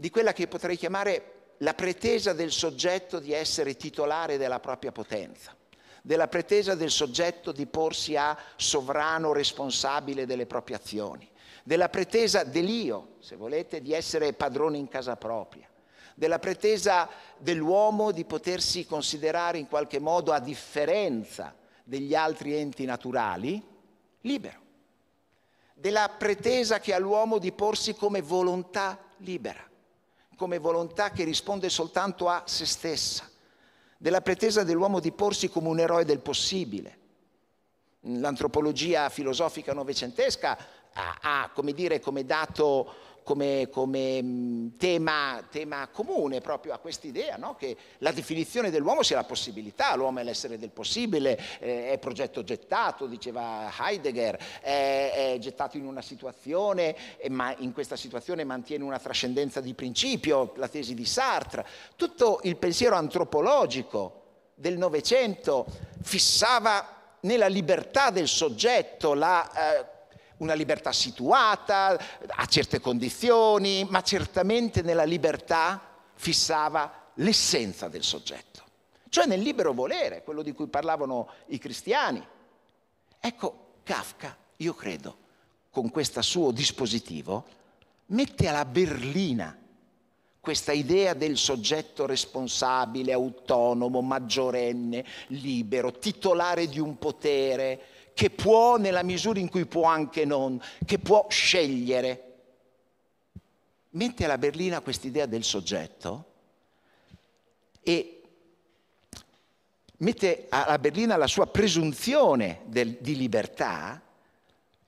Speaker 2: di quella che potrei chiamare la pretesa del soggetto di essere titolare della propria potenza, della pretesa del soggetto di porsi a sovrano responsabile delle proprie azioni, della pretesa dell'io, se volete, di essere padrone in casa propria, della pretesa dell'uomo di potersi considerare in qualche modo a differenza degli altri enti naturali, libero, della pretesa che ha l'uomo di porsi come volontà libera come volontà che risponde soltanto a se stessa, della pretesa dell'uomo di porsi come un eroe del possibile. L'antropologia filosofica novecentesca ha, ha come dire, come dato come, come mm, tema, tema, comune proprio a quest'idea, no? che la definizione dell'uomo sia la possibilità, l'uomo è l'essere del possibile, eh, è progetto gettato, diceva Heidegger, è, è gettato in una situazione, ma in questa situazione mantiene una trascendenza di principio, la tesi di Sartre, tutto il pensiero antropologico del Novecento fissava nella libertà del soggetto la eh, una libertà situata, a certe condizioni, ma certamente nella libertà fissava l'essenza del soggetto, cioè nel libero volere, quello di cui parlavano i cristiani. Ecco, Kafka, io credo, con questo suo dispositivo, mette alla berlina questa idea del soggetto responsabile, autonomo, maggiorenne, libero, titolare di un potere, che può, nella misura in cui può anche non, che può scegliere. Mette alla berlina quest'idea del soggetto e mette alla berlina la sua presunzione del, di libertà,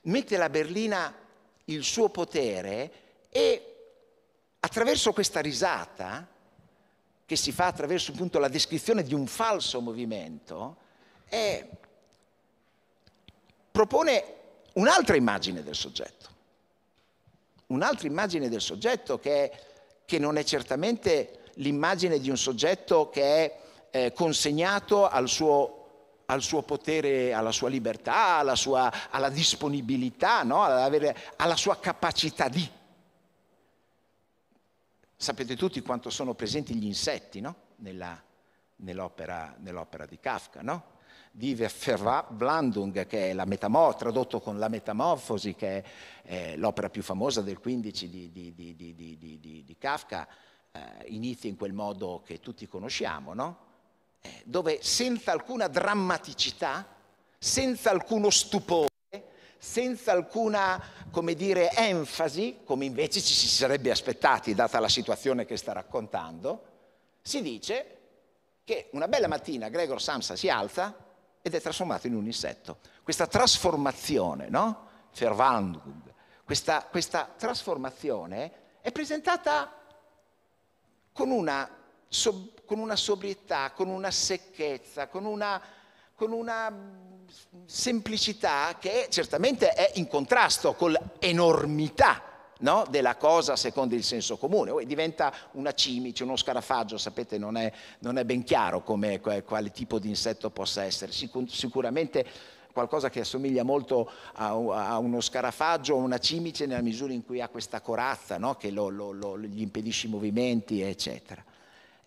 Speaker 2: mette alla berlina il suo potere e attraverso questa risata, che si fa attraverso appunto la descrizione di un falso movimento, è propone un'altra immagine del soggetto, un'altra immagine del soggetto che, è, che non è certamente l'immagine di un soggetto che è eh, consegnato al suo al suo potere, alla sua libertà, alla sua alla disponibilità, no? alla sua capacità di. Sapete tutti quanto sono presenti gli insetti no? Nella, nell'opera, nell'opera di Kafka, no? di Verwandlung, che è la metamor- tradotto con La Metamorfosi, che è eh, l'opera più famosa del 15 di, di, di, di Kafka, eh, inizia in quel modo che tutti conosciamo, no? eh, dove senza alcuna drammaticità, senza alcuno stupore, senza alcuna, come dire, enfasi, come invece ci si sarebbe aspettati, data la situazione che sta raccontando, si dice che una bella mattina Gregor Samsa si alza ed è trasformato in un insetto. Questa trasformazione, no? Verwandlung, questa, questa trasformazione è presentata con una, sob, con una, sobrietà, con una secchezza, con una, con una semplicità che certamente è in contrasto con l'enormità no, della cosa secondo il senso comune. Poi diventa una cimice, uno scarafaggio, sapete, non è, non è ben chiaro come, quale tipo di insetto possa essere. sicuramente qualcosa che assomiglia molto a, uno scarafaggio o una cimice nella misura in cui ha questa corazza no? che lo, lo, lo, gli impedisce i movimenti, eccetera.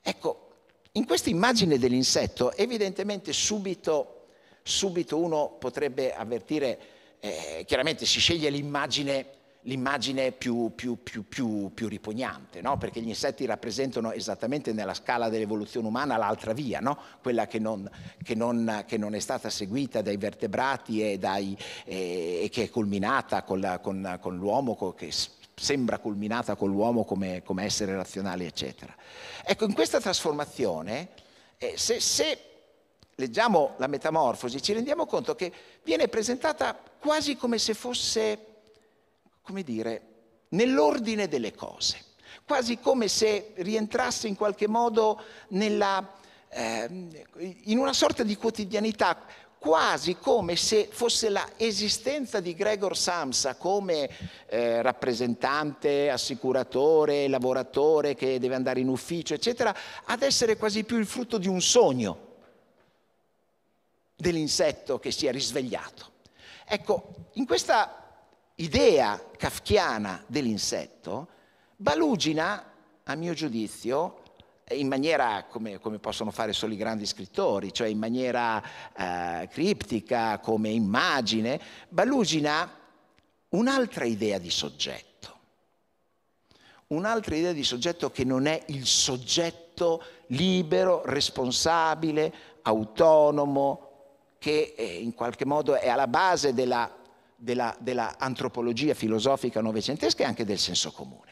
Speaker 2: Ecco, in questa immagine dell'insetto, evidentemente subito, subito uno potrebbe avvertire, eh, chiaramente si sceglie l'immagine l'immagine più, più, più, più ripugnante, no? perché gli insetti rappresentano esattamente nella scala dell'evoluzione umana l'altra via, no? quella che non, che, non, che non, è stata seguita dai vertebrati e, dai, e, e che è culminata con, la, con, con l'uomo, con, che sembra culminata con l'uomo come, come, essere razionale, eccetera. Ecco, in questa trasformazione, eh, se, se leggiamo la metamorfosi, ci rendiamo conto che viene presentata quasi come se fosse come dire, nell'ordine delle cose, quasi come se rientrasse in qualche modo nella, eh, in una sorta di quotidianità, quasi come se fosse la esistenza di Gregor Samsa come eh, rappresentante, assicuratore, lavoratore che deve andare in ufficio, eccetera, ad essere quasi più il frutto di un sogno dell'insetto che si è risvegliato. Ecco, in questa idea kafkiana dell'insetto balugina, a mio giudizio, in maniera come, come, possono fare solo i grandi scrittori, cioè in maniera eh, criptica, come immagine, balugina un'altra idea di soggetto. Un'altra idea di soggetto che non è il soggetto libero, responsabile, autonomo, che eh, in qualche modo è alla base della della, della antropologia filosofica novecentesca e anche del senso comune.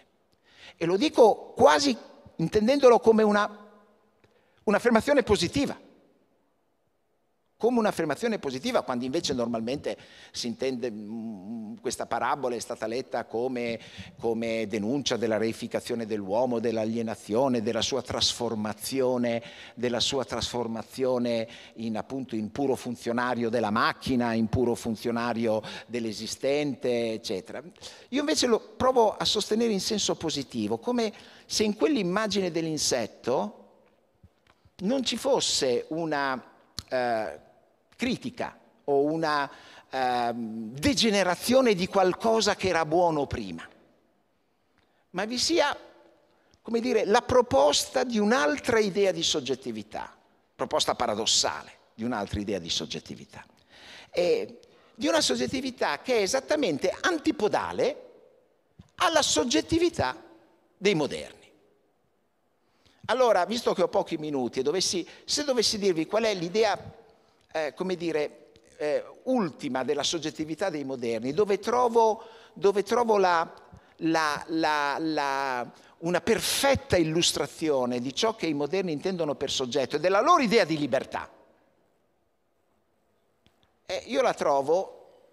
Speaker 2: E lo dico quasi intendendolo come una, un'affermazione positiva come un'affermazione positiva, quando invece normalmente si intende mm, mm, questa parabola è stata letta come, come denuncia della reificazione dell'uomo, dell'alienazione, della sua trasformazione, della sua trasformazione in, appunto, in puro funzionario della macchina, in puro funzionario dell'esistente, eccetera. Io invece lo provo a sostenere in senso positivo, come se in quell'immagine dell'insetto non ci fosse una eh, critica o una eh, degenerazione di qualcosa che era buono prima, ma vi sia, come dire, la proposta di un'altra idea di soggettività, proposta paradossale di un'altra idea di soggettività. E di una soggettività che è esattamente antipodale alla soggettività dei moderni. Allora, visto che ho pochi minuti e dovessi, se dovessi dirvi qual è l'idea eh, come dire, eh, ultima della soggettività dei moderni, dove trovo, dove trovo la, la, la, una perfetta illustrazione di ciò che i moderni intendono per soggetto e della loro idea di libertà. Eh, io la trovo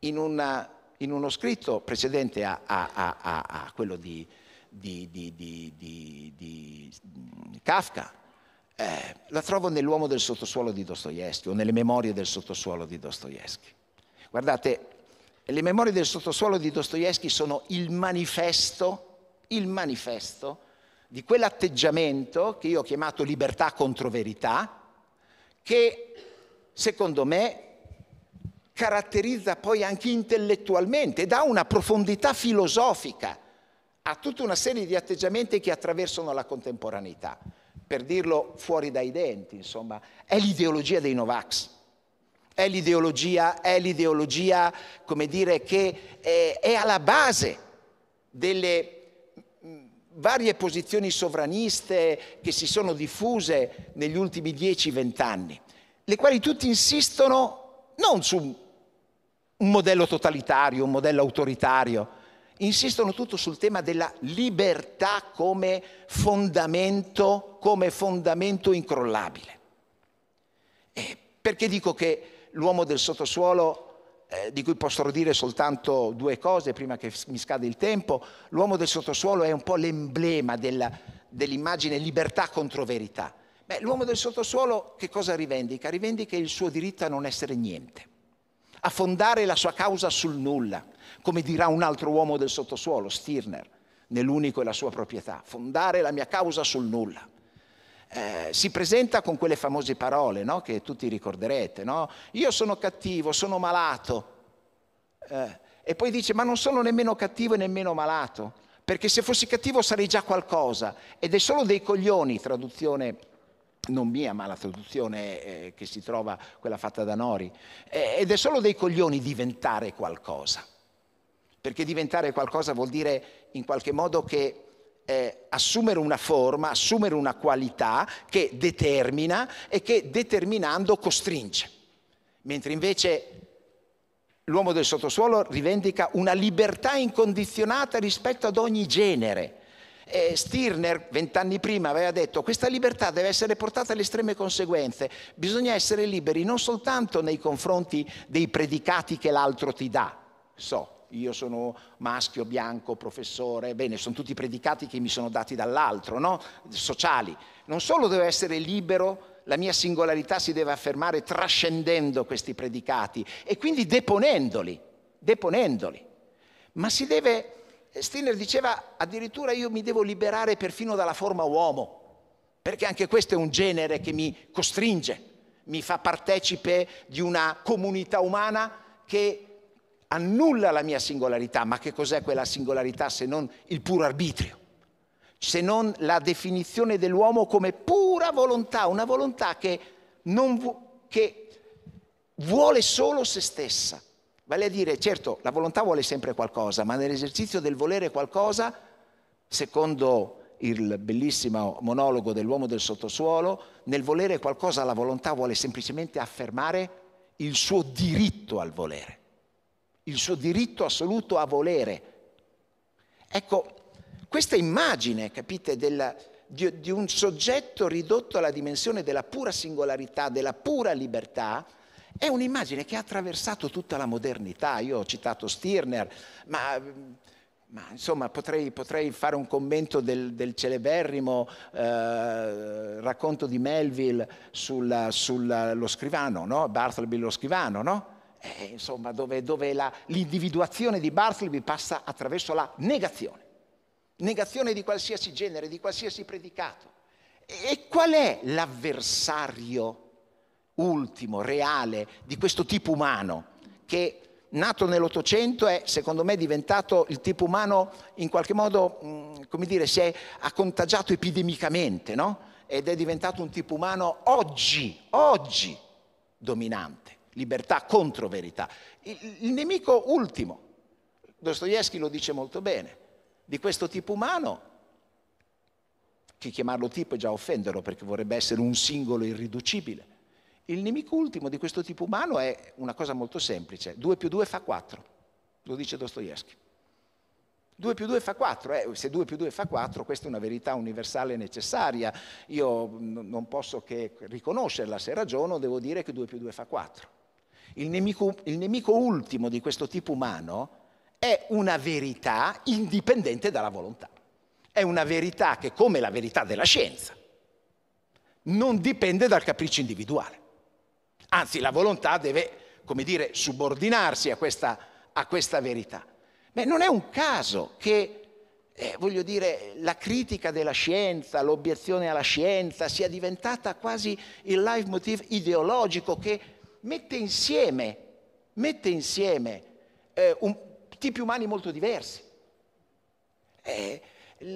Speaker 2: in, una, in uno scritto precedente a, a, a, a quello di, di, di, di Kafka, eh, la trovo nell'uomo del sottosuolo di Dostoevsky o nelle memorie del sottosuolo di Dostoevsky. Guardate, le memorie del sottosuolo di Dostoevsky sono il manifesto, il manifesto di quell'atteggiamento che io ho chiamato libertà contro verità, che secondo me caratterizza poi anche intellettualmente, dà una profondità filosofica a tutta una serie di atteggiamenti che attraversano la contemporaneità per dirlo fuori dai denti, insomma, è l'ideologia dei Novax. È l'ideologia, è l'ideologia, come dire, che è, eh, è alla base delle mm, varie posizioni sovraniste che si sono diffuse negli ultimi 10-20 anni, le quali tutti insistono non su un modello totalitario, un modello autoritario, insistono tutto sul tema della libertà come fondamento, come fondamento incrollabile. Eh, perché dico che l'uomo del sottosuolo eh, di cui posso dire soltanto due cose prima che mi scada il tempo, l'uomo del sottosuolo è un po' l'emblema della, dell'immagine libertà contro verità. Beh, l'uomo del sottosuolo che cosa rivendica? Rivendica il suo diritto a non essere niente a fondare la sua causa sul nulla, come dirà un altro uomo del sottosuolo, Stirner, nell'unico e la sua proprietà, fondare la mia causa sul nulla. Eh, si presenta con quelle famose parole no? che tutti ricorderete, no? io sono cattivo, sono malato, eh, e poi dice ma non sono nemmeno cattivo e nemmeno malato, perché se fossi cattivo sarei già qualcosa ed è solo dei coglioni, traduzione non mia, ma la traduzione eh, che si trova, quella fatta da Nori, eh, ed è solo dei coglioni diventare qualcosa, perché diventare qualcosa vuol dire in qualche modo che eh, assumere una forma, assumere una qualità che determina e che determinando costringe, mentre invece l'uomo del sottosuolo rivendica una libertà incondizionata rispetto ad ogni genere eh, Stirner, vent'anni prima, aveva detto questa libertà deve essere portata alle estreme conseguenze, bisogna essere liberi non soltanto nei confronti dei predicati che l'altro ti dà, so, io sono maschio, bianco, professore, bene, sono tutti predicati che mi sono dati dall'altro, no? sociali. Non solo devo essere libero, la mia singolarità si deve affermare trascendendo questi predicati e quindi deponendoli, deponendoli, ma si deve Stinner diceva addirittura io mi devo liberare perfino dalla forma uomo, perché anche questo è un genere che mi costringe, mi fa partecipe di una comunità umana che annulla la mia singolarità, ma che cos'è quella singolarità se non il puro arbitrio, se non la definizione dell'uomo come pura volontà, una volontà che, vu- che vuole solo se stessa, Vale a dire, certo, la volontà vuole sempre qualcosa, ma nell'esercizio del volere qualcosa, secondo il bellissimo monologo dell'uomo del sottosuolo, nel volere qualcosa la volontà vuole semplicemente affermare il suo diritto al volere, il suo diritto assoluto a volere. Ecco, questa immagine, capite, della, di, di un soggetto ridotto alla dimensione della pura singolarità, della pura libertà, è un'immagine che ha attraversato tutta la modernità. Io ho citato Stirner, ma, ma insomma potrei, potrei, fare un commento del, del celeberrimo eh, racconto di Melville sullo scrivano, no? Bartleby lo scrivano, no? Eh, insomma, dove, dove la, l'individuazione di Bartleby passa attraverso la negazione, negazione di qualsiasi genere, di qualsiasi predicato. e qual è l'avversario? ultimo, reale, di questo tipo umano, che nato nell'Ottocento è secondo me diventato il tipo umano in qualche modo, mm, come dire, si è contagiato epidemicamente, no? Ed è diventato un tipo umano oggi, oggi dominante. Libertà contro verità. Il, il nemico ultimo, Dostoevsky lo dice molto bene, di questo tipo umano, che chiamarlo tipo è già offenderlo perché vorrebbe essere un singolo irriducibile il nemico ultimo di questo tipo umano è una cosa molto semplice, 2 più 2 fa 4, lo dice Dostoevsky. 2 più 2 fa 4, eh, se 2 più 2 fa 4 questa è una verità universale necessaria, io non posso che riconoscerla, se ragiono devo dire che 2 più 2 fa 4. Il nemico, il nemico ultimo di questo tipo umano è una verità indipendente dalla volontà, è una verità che come la verità della scienza non dipende dal capriccio individuale. Anzi, la volontà deve, come dire, subordinarsi a questa, a questa verità. Beh, non è un caso che, eh, voglio dire, la critica della scienza, l'obiezione alla scienza sia diventata quasi il leitmotiv ideologico che mette insieme, mette insieme eh, un, tipi umani molto diversi. Eh,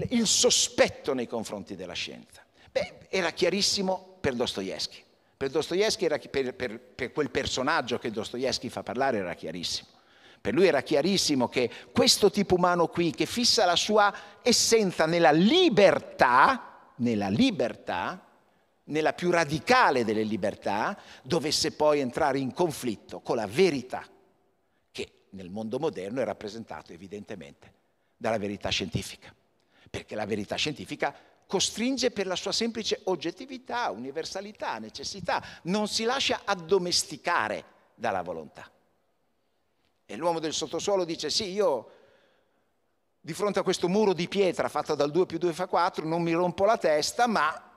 Speaker 2: il sospetto nei confronti della scienza. Beh, era chiarissimo per Dostoevsky. Per, era, per, per, per quel personaggio che Dostoevsky fa parlare era chiarissimo. Per lui era chiarissimo che questo tipo umano qui, che fissa la sua essenza nella libertà, nella libertà, nella più radicale delle libertà, dovesse poi entrare in conflitto con la verità, che nel mondo moderno è rappresentato evidentemente dalla verità scientifica, perché la verità scientifica costringe per la sua semplice oggettività, universalità, necessità, non si lascia addomesticare dalla volontà. E l'uomo del sottosuolo dice sì, io di fronte a questo muro di pietra fatto dal 2 più 2 fa 4 non mi rompo la testa, ma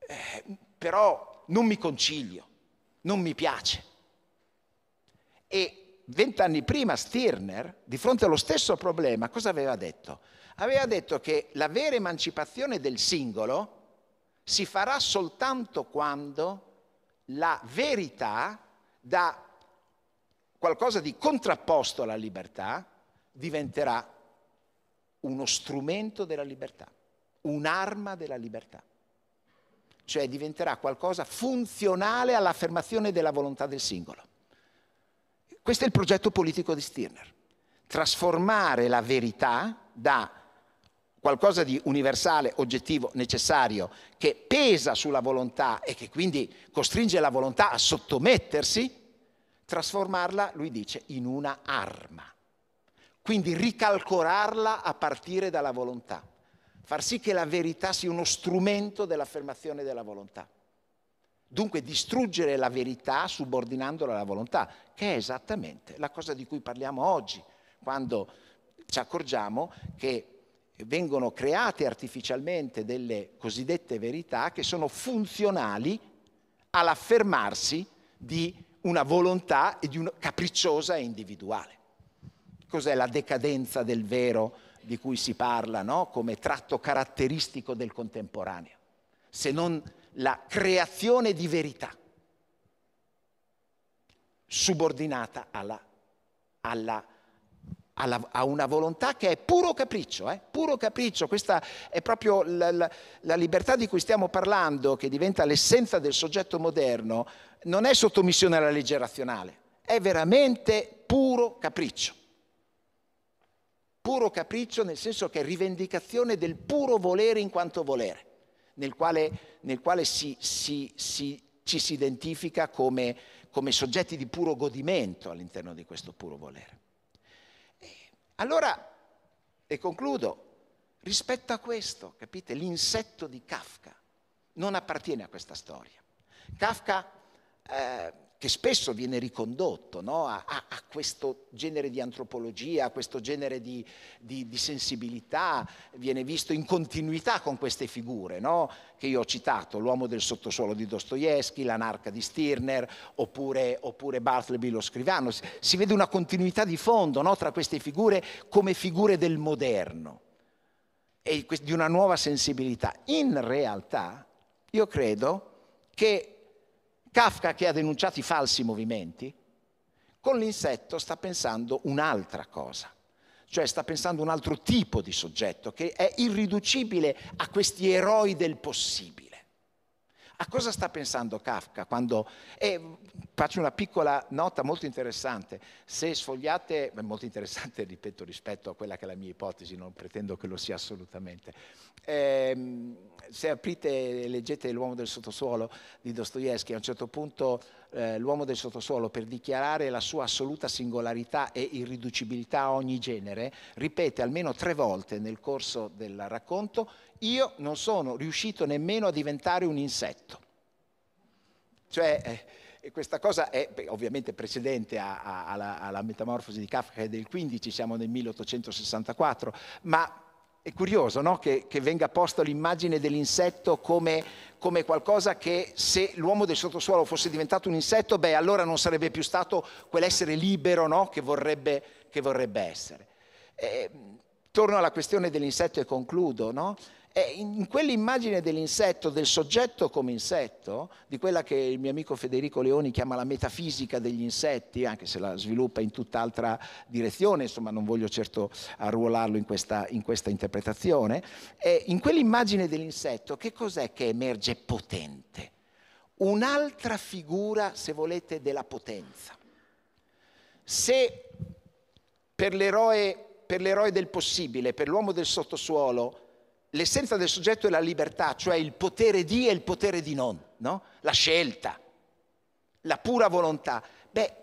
Speaker 2: eh, però non mi concilio, non mi piace. E vent'anni prima Stirner, di fronte allo stesso problema, cosa aveva detto? aveva detto che la vera emancipazione del singolo si farà soltanto quando la verità da qualcosa di contrapposto alla libertà diventerà uno strumento della libertà, un'arma della libertà. Cioè diventerà qualcosa funzionale all'affermazione della volontà del singolo. Questo è il progetto politico di Stirner. Trasformare la verità da qualcosa di universale, oggettivo, necessario, che pesa sulla volontà e che quindi costringe la volontà a sottomettersi, trasformarla, lui dice, in una arma. Quindi ricalcolarla a partire dalla volontà, far sì che la verità sia uno strumento dell'affermazione della volontà. Dunque distruggere la verità subordinandola alla volontà, che è esattamente la cosa di cui parliamo oggi, quando ci accorgiamo che vengono create artificialmente delle cosiddette verità che sono funzionali all'affermarsi di una volontà e di una capricciosa e individuale. Cos'è la decadenza del vero di cui si parla no? come tratto caratteristico del contemporaneo, se non la creazione di verità subordinata alla, alla a una volontà che è puro capriccio, eh? puro capriccio, questa è proprio la, la, la, libertà di cui stiamo parlando, che diventa l'essenza del soggetto moderno, non è sottomissione alla legge razionale, è veramente puro capriccio. Puro capriccio nel senso che è rivendicazione del puro volere in quanto volere, nel quale, nel quale si, si, si, ci si identifica come, come soggetti di puro godimento all'interno di questo puro volere. Allora, e concludo, rispetto a questo, capite, l'insetto di Kafka non appartiene a questa storia. Kafka eh, che spesso viene ricondotto no? a, a, a, questo genere di antropologia, a questo genere di, di, di sensibilità, viene visto in continuità con queste figure no? che io ho citato, l'uomo del sottosuolo di Dostoevsky, l'anarca di Stirner, oppure, oppure Bartleby lo scrivano. Si, si, vede una continuità di fondo no? tra queste figure come figure del moderno e di una nuova sensibilità. In realtà io credo che Kafka che ha denunciato i falsi movimenti, con l'insetto sta pensando un'altra cosa, cioè sta pensando un altro tipo di soggetto che è irriducibile a questi eroi del possibile. A cosa sta pensando Kafka quando... Eh, faccio una piccola nota molto interessante. Se sfogliate, molto interessante, ripeto, rispetto a quella che è la mia ipotesi, non pretendo che lo sia assolutamente. Eh, se aprite e leggete L'uomo del sottosuolo di Dostoevsky, a un certo punto eh, l'uomo del sottosuolo, per dichiarare la sua assoluta singolarità e irriducibilità a ogni genere, ripete almeno tre volte nel corso del racconto io non sono riuscito nemmeno a diventare un insetto. Cioè, eh, questa cosa è beh, ovviamente precedente a, a, alla, alla, metamorfosi di Kafka che è del 15, siamo nel 1864, ma è curioso no? che, che, venga posta l'immagine dell'insetto come, come qualcosa che se l'uomo del sottosuolo fosse diventato un insetto, beh allora non sarebbe più stato quell'essere libero no? che, vorrebbe, che, vorrebbe, essere. E, ehm, torno alla questione dell'insetto e concludo. No? E eh, in quell'immagine dell'insetto, del soggetto come insetto, di quella che il mio amico Federico Leoni chiama la metafisica degli insetti, anche se la sviluppa in tutt'altra direzione, insomma non voglio certo arruolarlo in questa, in questa interpretazione, eh, in quell'immagine dell'insetto che cos'è che emerge potente? Un'altra figura, se volete, della potenza. Se per l'eroe, per l'eroe del possibile, per l'uomo del sottosuolo, l'essenza del soggetto è la libertà, cioè il potere di e il potere di non, no? la scelta, la pura volontà. Beh,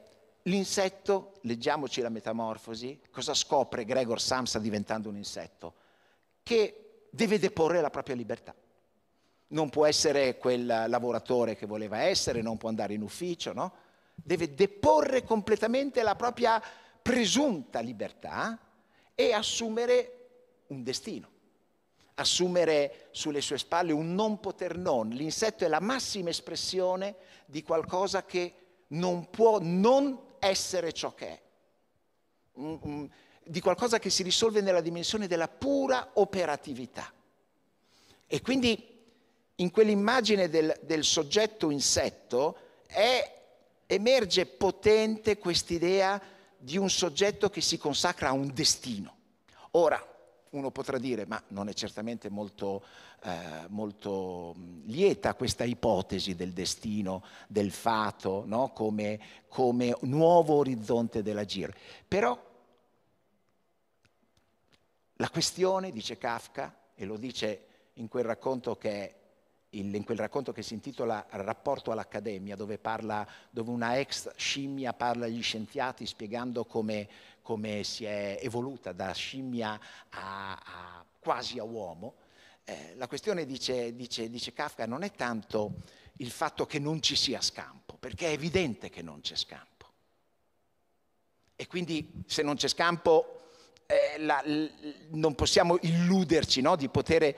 Speaker 2: l'insetto, leggiamoci la metamorfosi, cosa scopre Gregor Samsa diventando un insetto? Che deve deporre la propria libertà. Non può essere quel lavoratore che voleva essere, non può andare in ufficio, no? Deve deporre completamente la propria presunta libertà e assumere un destino assumere sulle sue spalle un non poter non. L'insetto è la massima espressione di qualcosa che non può non essere ciò che è, mm, mm, di qualcosa che si risolve nella dimensione della pura operatività. E quindi in quell'immagine del, del soggetto insetto è, emerge potente quest'idea di un soggetto che si consacra a un destino. Ora, uno potrà dire, ma non è certamente molto, eh, molto mm, lieta questa ipotesi del destino, del fato, no? come, come, nuovo orizzonte dell'agire. Però la questione, dice Kafka, e lo dice in quel racconto che, in quel racconto che si intitola Rapporto all'Accademia, dove, parla, dove una ex scimmia parla agli scienziati spiegando come, come si è evoluta da scimmia a, a quasi a uomo, eh, la questione, dice, dice, dice Kafka, non è tanto il fatto che non ci sia scampo, perché è evidente che non c'è scampo. E quindi se non c'è scampo eh, la, l, non possiamo illuderci no, di poter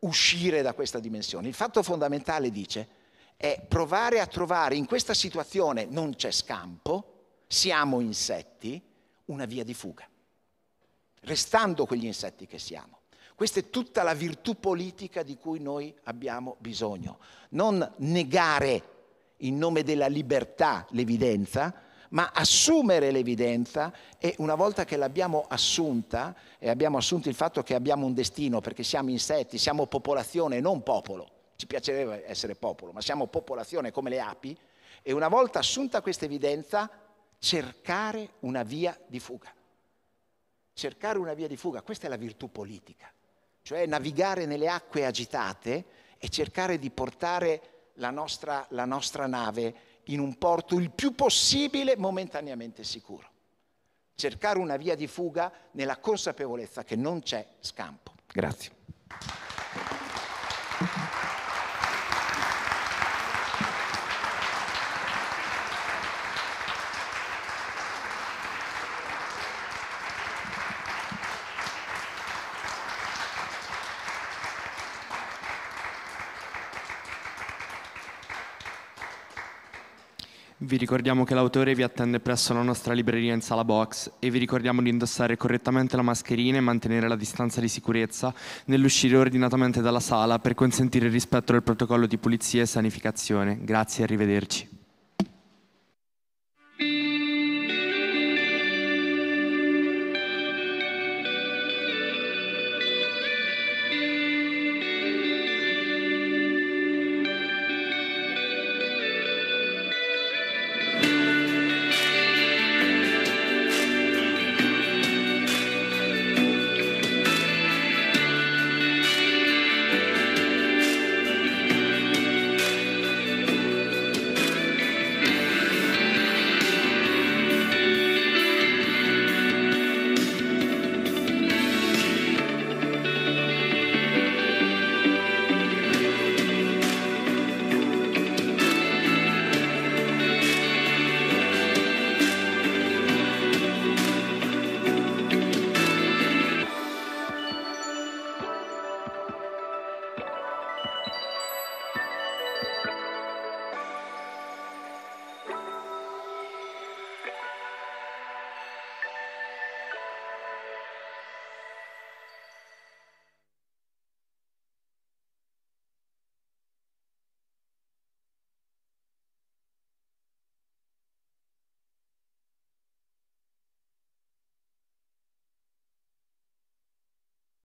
Speaker 2: uscire da questa dimensione. Il fatto fondamentale, dice, è provare a trovare in questa situazione non c'è scampo, siamo insetti, una via di fuga, restando quegli insetti che siamo. Questa è tutta la virtù politica di cui noi abbiamo bisogno. Non negare in nome della libertà l'evidenza, ma assumere l'evidenza e una volta che l'abbiamo assunta e abbiamo assunto il fatto che abbiamo un destino perché siamo insetti, siamo popolazione non popolo, ci piacerebbe essere popolo, ma siamo popolazione come le api e una volta assunta questa evidenza cercare una via di fuga. Cercare una via di fuga, questa è la virtù politica, cioè navigare nelle acque agitate e cercare di portare la nostra, la nostra nave in un porto il più possibile momentaneamente sicuro. Cercare una via di fuga nella consapevolezza che non c'è scampo. Grazie.
Speaker 1: Vi ricordiamo che l'autore vi attende presso la nostra libreria in sala box e vi ricordiamo di indossare correttamente la mascherina e mantenere la distanza di sicurezza nell'uscire ordinatamente dalla sala per consentire il rispetto del protocollo di pulizia e sanificazione. Grazie e arrivederci.